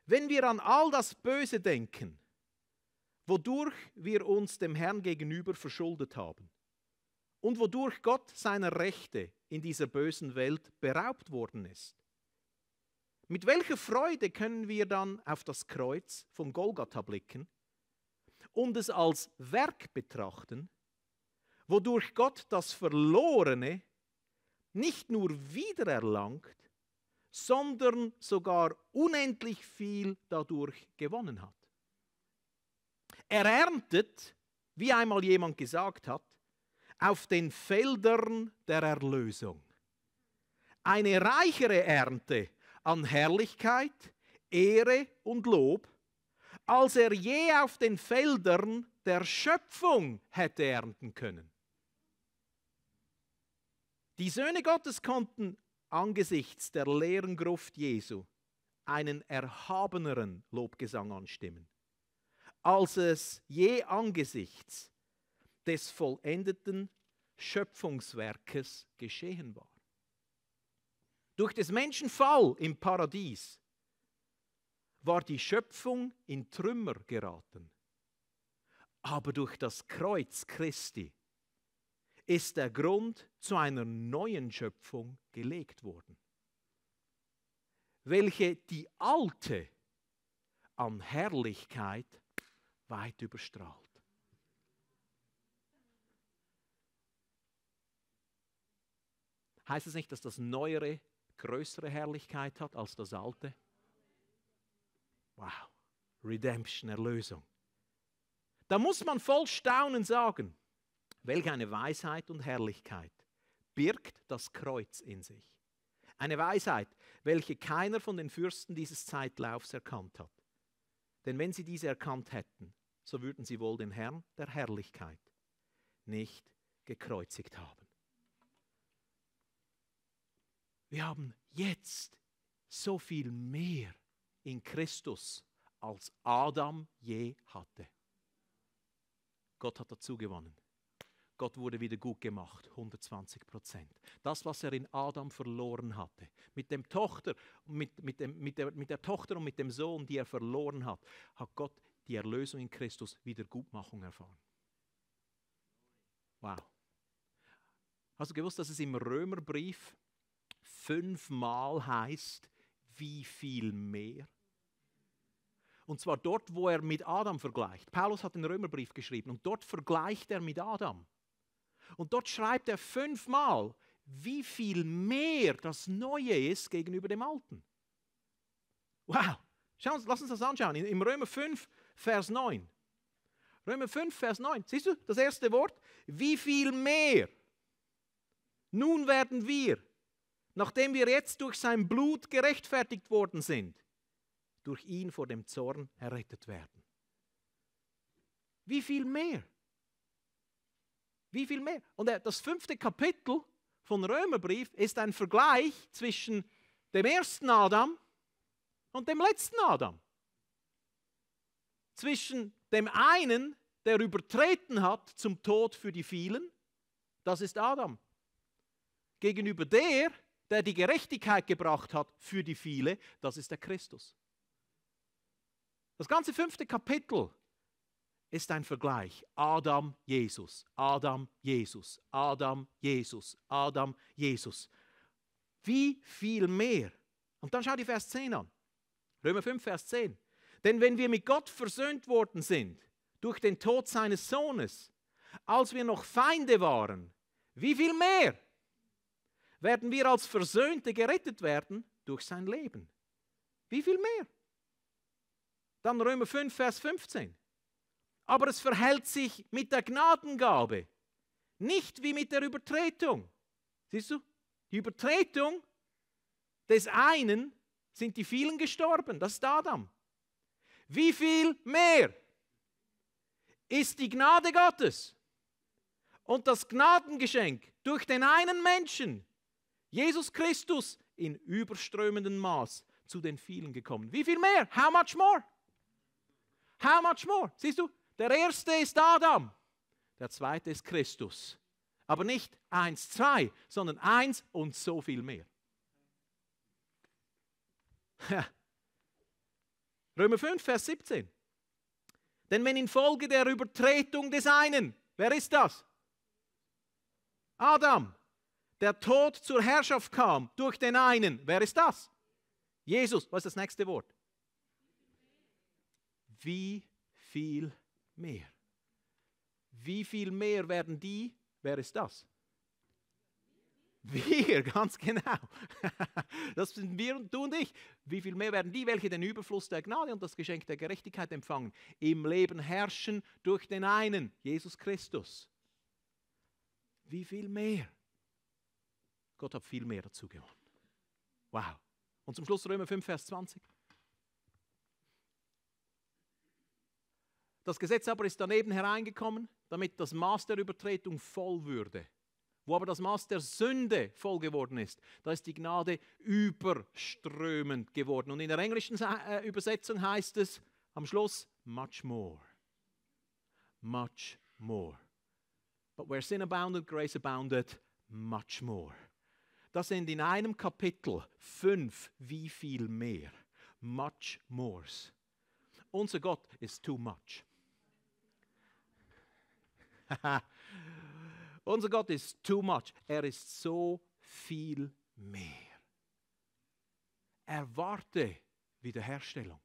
Wenn wir an all das Böse denken, wodurch wir uns dem Herrn gegenüber verschuldet haben und wodurch Gott seiner Rechte in dieser bösen Welt beraubt worden ist. Mit welcher Freude können wir dann auf das Kreuz von Golgatha blicken und es als Werk betrachten, wodurch Gott das Verlorene nicht nur wiedererlangt, sondern sogar unendlich viel dadurch gewonnen hat. Er erntet, wie einmal jemand gesagt hat, auf den Feldern der Erlösung. Eine reichere Ernte an Herrlichkeit, Ehre und Lob, als er je auf den Feldern der Schöpfung hätte ernten können. Die Söhne Gottes konnten angesichts der leeren Gruft Jesu einen erhabeneren Lobgesang anstimmen, als es je angesichts des vollendeten Schöpfungswerkes geschehen war. Durch des Menschen Fall im Paradies war die Schöpfung in Trümmer geraten, aber durch das Kreuz Christi ist der Grund zu einer neuen Schöpfung gelegt worden, welche die alte an Herrlichkeit weit überstrahlt. Heißt es nicht, dass das Neuere größere Herrlichkeit hat als das Alte? Wow, Redemption, Erlösung. Da muss man voll Staunen sagen, Welch eine Weisheit und Herrlichkeit birgt das Kreuz in sich. Eine Weisheit, welche keiner von den Fürsten dieses Zeitlaufs erkannt hat. Denn wenn sie diese erkannt hätten, so würden sie wohl den Herrn der Herrlichkeit nicht gekreuzigt haben. Wir haben jetzt so viel mehr in Christus, als Adam je hatte. Gott hat dazu gewonnen. Gott wurde wieder gut gemacht, 120 Prozent. Das, was er in Adam verloren hatte, mit, dem Tochter, mit, mit, dem, mit, der, mit der Tochter und mit dem Sohn, die er verloren hat, hat Gott die Erlösung in Christus Wiedergutmachung erfahren. Wow. Hast du gewusst, dass es im Römerbrief fünfmal heißt, wie viel mehr? Und zwar dort, wo er mit Adam vergleicht. Paulus hat den Römerbrief geschrieben und dort vergleicht er mit Adam. Und dort schreibt er fünfmal, wie viel mehr das Neue ist gegenüber dem Alten. Wow! Schau, lass uns das anschauen. Im Römer 5, Vers 9. Römer 5, Vers 9. Siehst du das erste Wort? Wie viel mehr? Nun werden wir, nachdem wir jetzt durch sein Blut gerechtfertigt worden sind, durch ihn vor dem Zorn errettet werden. Wie viel mehr? Wie viel mehr? Und das fünfte Kapitel von Römerbrief ist ein Vergleich zwischen dem ersten Adam und dem letzten Adam. Zwischen dem einen, der übertreten hat zum Tod für die vielen, das ist Adam, gegenüber der, der die Gerechtigkeit gebracht hat für die viele, das ist der Christus. Das ganze fünfte Kapitel ist ein Vergleich. Adam, Jesus, Adam, Jesus, Adam, Jesus, Adam, Jesus. Wie viel mehr? Und dann schau dir Vers 10 an. Römer 5, Vers 10. Denn wenn wir mit Gott versöhnt worden sind durch den Tod seines Sohnes, als wir noch Feinde waren, wie viel mehr werden wir als Versöhnte gerettet werden durch sein Leben? Wie viel mehr? Dann Römer 5, Vers 15 aber es verhält sich mit der Gnadengabe, nicht wie mit der Übertretung. Siehst du? Die Übertretung des einen sind die vielen gestorben, das ist Adam. Wie viel mehr ist die Gnade Gottes und das Gnadengeschenk durch den einen Menschen, Jesus Christus, in überströmendem Maß zu den vielen gekommen. Wie viel mehr? How much more? How much more? Siehst du, der erste ist Adam, der zweite ist Christus. Aber nicht eins, zwei, sondern eins und so viel mehr. Römer 5, Vers 17. Denn wenn infolge der Übertretung des einen, wer ist das? Adam, der Tod zur Herrschaft kam durch den einen, wer ist das? Jesus, was ist das nächste Wort? Wie viel mehr? mehr. Wie viel mehr werden die? Wer ist das? Wir, ganz genau. Das sind wir und du und ich. Wie viel mehr werden die, welche den Überfluss der Gnade und das Geschenk der Gerechtigkeit empfangen, im Leben herrschen durch den einen, Jesus Christus? Wie viel mehr? Gott hat viel mehr dazu gewonnen. Wow. Und zum Schluss Römer 5, Vers 20. Das Gesetz aber ist daneben hereingekommen, damit das Maß der Übertretung voll würde. Wo aber das Maß der Sünde voll geworden ist, da ist die Gnade überströmend geworden. Und in der englischen äh, Übersetzung heißt es am Schluss much more. Much more. But where sin abounded, grace abounded much more. Das sind in einem Kapitel fünf, wie viel mehr. Much more. Unser Gott ist too much. Unser Gott ist too much. Er ist so viel mehr. Erwarte Wiederherstellung.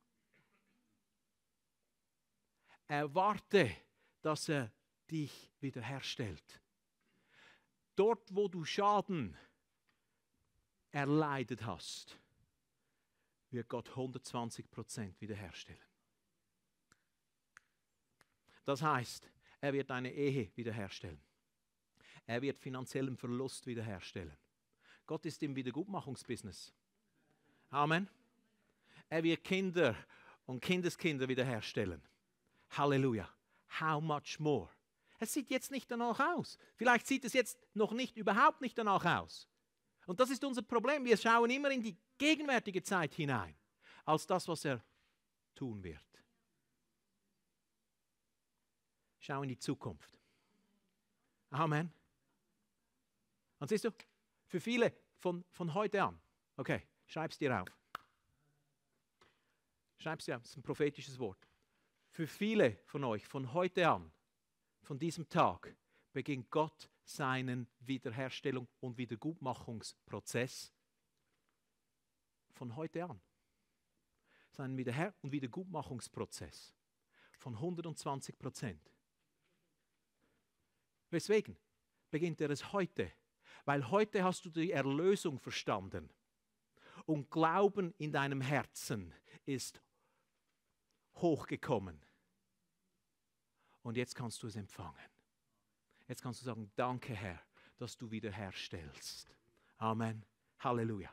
Erwarte, dass er dich wiederherstellt. Dort, wo du Schaden erleidet hast, wird Gott 120 wiederherstellen. Das heißt, er wird eine Ehe wiederherstellen. Er wird finanziellen Verlust wiederherstellen. Gott ist im Wiedergutmachungsbusiness. Amen. Er wird Kinder und Kindeskinder wiederherstellen. Halleluja. How much more? Es sieht jetzt nicht danach aus. Vielleicht sieht es jetzt noch nicht, überhaupt nicht danach aus. Und das ist unser Problem. Wir schauen immer in die gegenwärtige Zeit hinein, als das, was er tun wird. Schau in die Zukunft. Amen. Und siehst du, für viele von, von heute an, okay, schreib es dir auf. Schreib es dir auf, das ist ein prophetisches Wort. Für viele von euch, von heute an, von diesem Tag, beginnt Gott seinen Wiederherstellung und Wiedergutmachungsprozess von heute an. Seinen Wiederher- und Wiedergutmachungsprozess von 120 Prozent. Weswegen beginnt er es heute? Weil heute hast du die Erlösung verstanden. Und Glauben in deinem Herzen ist hochgekommen. Und jetzt kannst du es empfangen. Jetzt kannst du sagen, danke Herr, dass du wiederherstellst. Amen. Halleluja.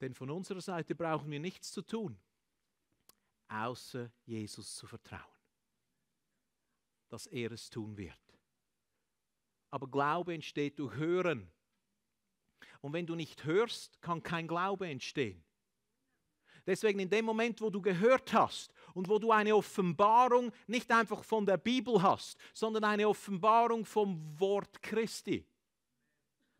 Denn von unserer Seite brauchen wir nichts zu tun, außer Jesus zu vertrauen dass er es tun wird. Aber Glaube entsteht durch Hören. Und wenn du nicht hörst, kann kein Glaube entstehen. Deswegen in dem Moment, wo du gehört hast und wo du eine Offenbarung nicht einfach von der Bibel hast, sondern eine Offenbarung vom Wort Christi,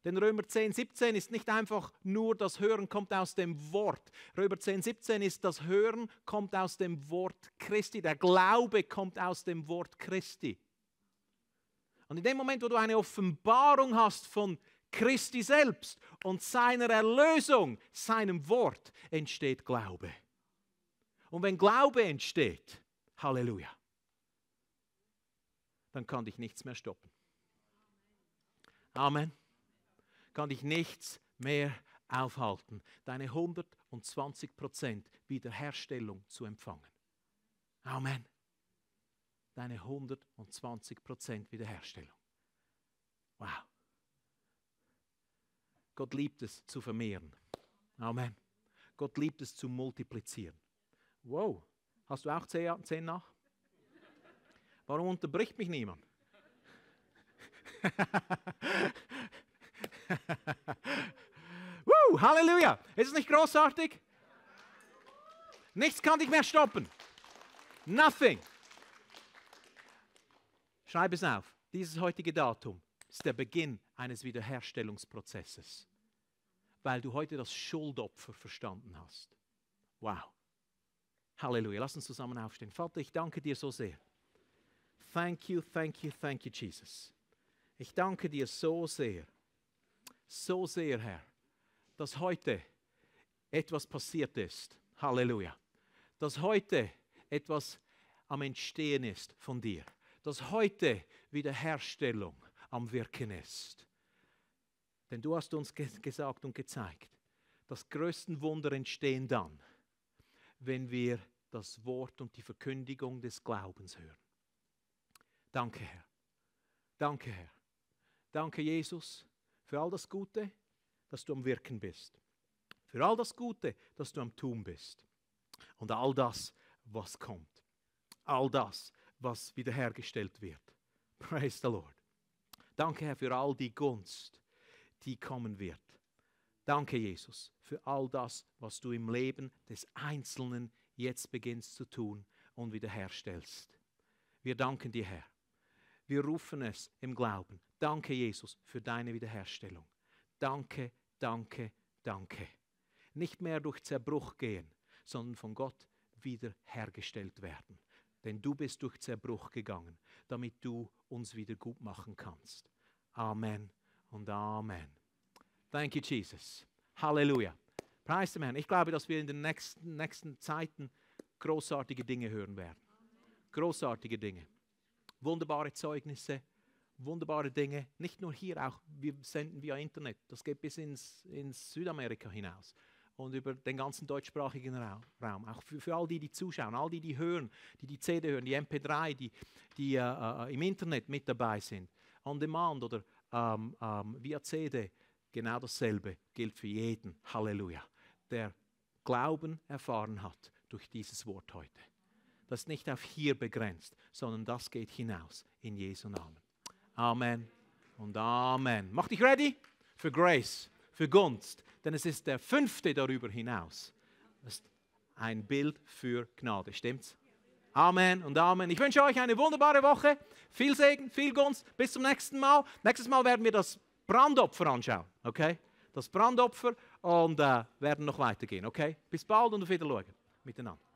denn Römer 10, 17 ist nicht einfach nur das Hören kommt aus dem Wort. Römer 10, 17 ist das Hören kommt aus dem Wort Christi. Der Glaube kommt aus dem Wort Christi. Und in dem Moment, wo du eine Offenbarung hast von Christi selbst und seiner Erlösung, seinem Wort, entsteht Glaube. Und wenn Glaube entsteht, Halleluja, dann kann dich nichts mehr stoppen. Amen kann dich nichts mehr aufhalten, deine 120 Prozent Wiederherstellung zu empfangen. Amen. Deine 120 Prozent Wiederherstellung. Wow. Gott liebt es zu vermehren. Amen. Gott liebt es zu multiplizieren. Wow. Hast du auch 10 nach? Warum unterbricht mich niemand? Woo, Halleluja! Ist es nicht großartig? Nichts kann dich mehr stoppen. Nothing. Schreib es auf. Dieses heutige Datum ist der Beginn eines Wiederherstellungsprozesses, weil du heute das Schuldopfer verstanden hast. Wow. Halleluja. Lass uns zusammen aufstehen. Vater, ich danke dir so sehr. Thank you, thank you, thank you, Jesus. Ich danke dir so sehr so sehr, Herr, dass heute etwas passiert ist. Halleluja. Dass heute etwas am Entstehen ist von dir. Dass heute Wiederherstellung am Wirken ist. Denn du hast uns ge gesagt und gezeigt, das größten Wunder entstehen dann, wenn wir das Wort und die Verkündigung des Glaubens hören. Danke, Herr. Danke, Herr. Danke, Jesus, für all das Gute, dass du am Wirken bist. Für all das Gute, dass du am Tun bist. Und all das, was kommt. All das, was wiederhergestellt wird. Praise the Lord. Danke, Herr, für all die Gunst, die kommen wird. Danke, Jesus, für all das, was du im Leben des Einzelnen jetzt beginnst zu tun und wiederherstellst. Wir danken dir, Herr. Wir rufen es im Glauben. Danke, Jesus, für deine Wiederherstellung. Danke, danke, danke. Nicht mehr durch Zerbruch gehen, sondern von Gott wiederhergestellt werden. Denn du bist durch Zerbruch gegangen, damit du uns wieder gut machen kannst. Amen und Amen. Thank you, Jesus. Halleluja. Preis dem Herrn. Ich glaube, dass wir in den nächsten, nächsten Zeiten großartige Dinge hören werden. Großartige Dinge wunderbare Zeugnisse, wunderbare Dinge, nicht nur hier, auch wir senden via Internet. Das geht bis ins, ins Südamerika hinaus und über den ganzen deutschsprachigen Raum. Auch für, für all die, die zuschauen, all die, die hören, die die CD hören, die MP3, die, die äh, äh, im Internet mit dabei sind. On Demand oder ähm, ähm, via CD, genau dasselbe gilt für jeden. Halleluja. Der Glauben erfahren hat durch dieses Wort heute das ist nicht auf hier begrenzt, sondern das geht hinaus in Jesu Namen. Amen und Amen. Mach dich ready für Grace, für Gunst, denn es ist der fünfte darüber hinaus. Das ist ein Bild für Gnade, stimmt's? Amen und Amen. Ich wünsche euch eine wunderbare Woche. Viel Segen, viel Gunst. Bis zum nächsten Mal. Nächstes Mal werden wir das Brandopfer anschauen. Okay? Das Brandopfer und äh, werden noch weitergehen. Okay? Bis bald und auf Wiedersehen miteinander.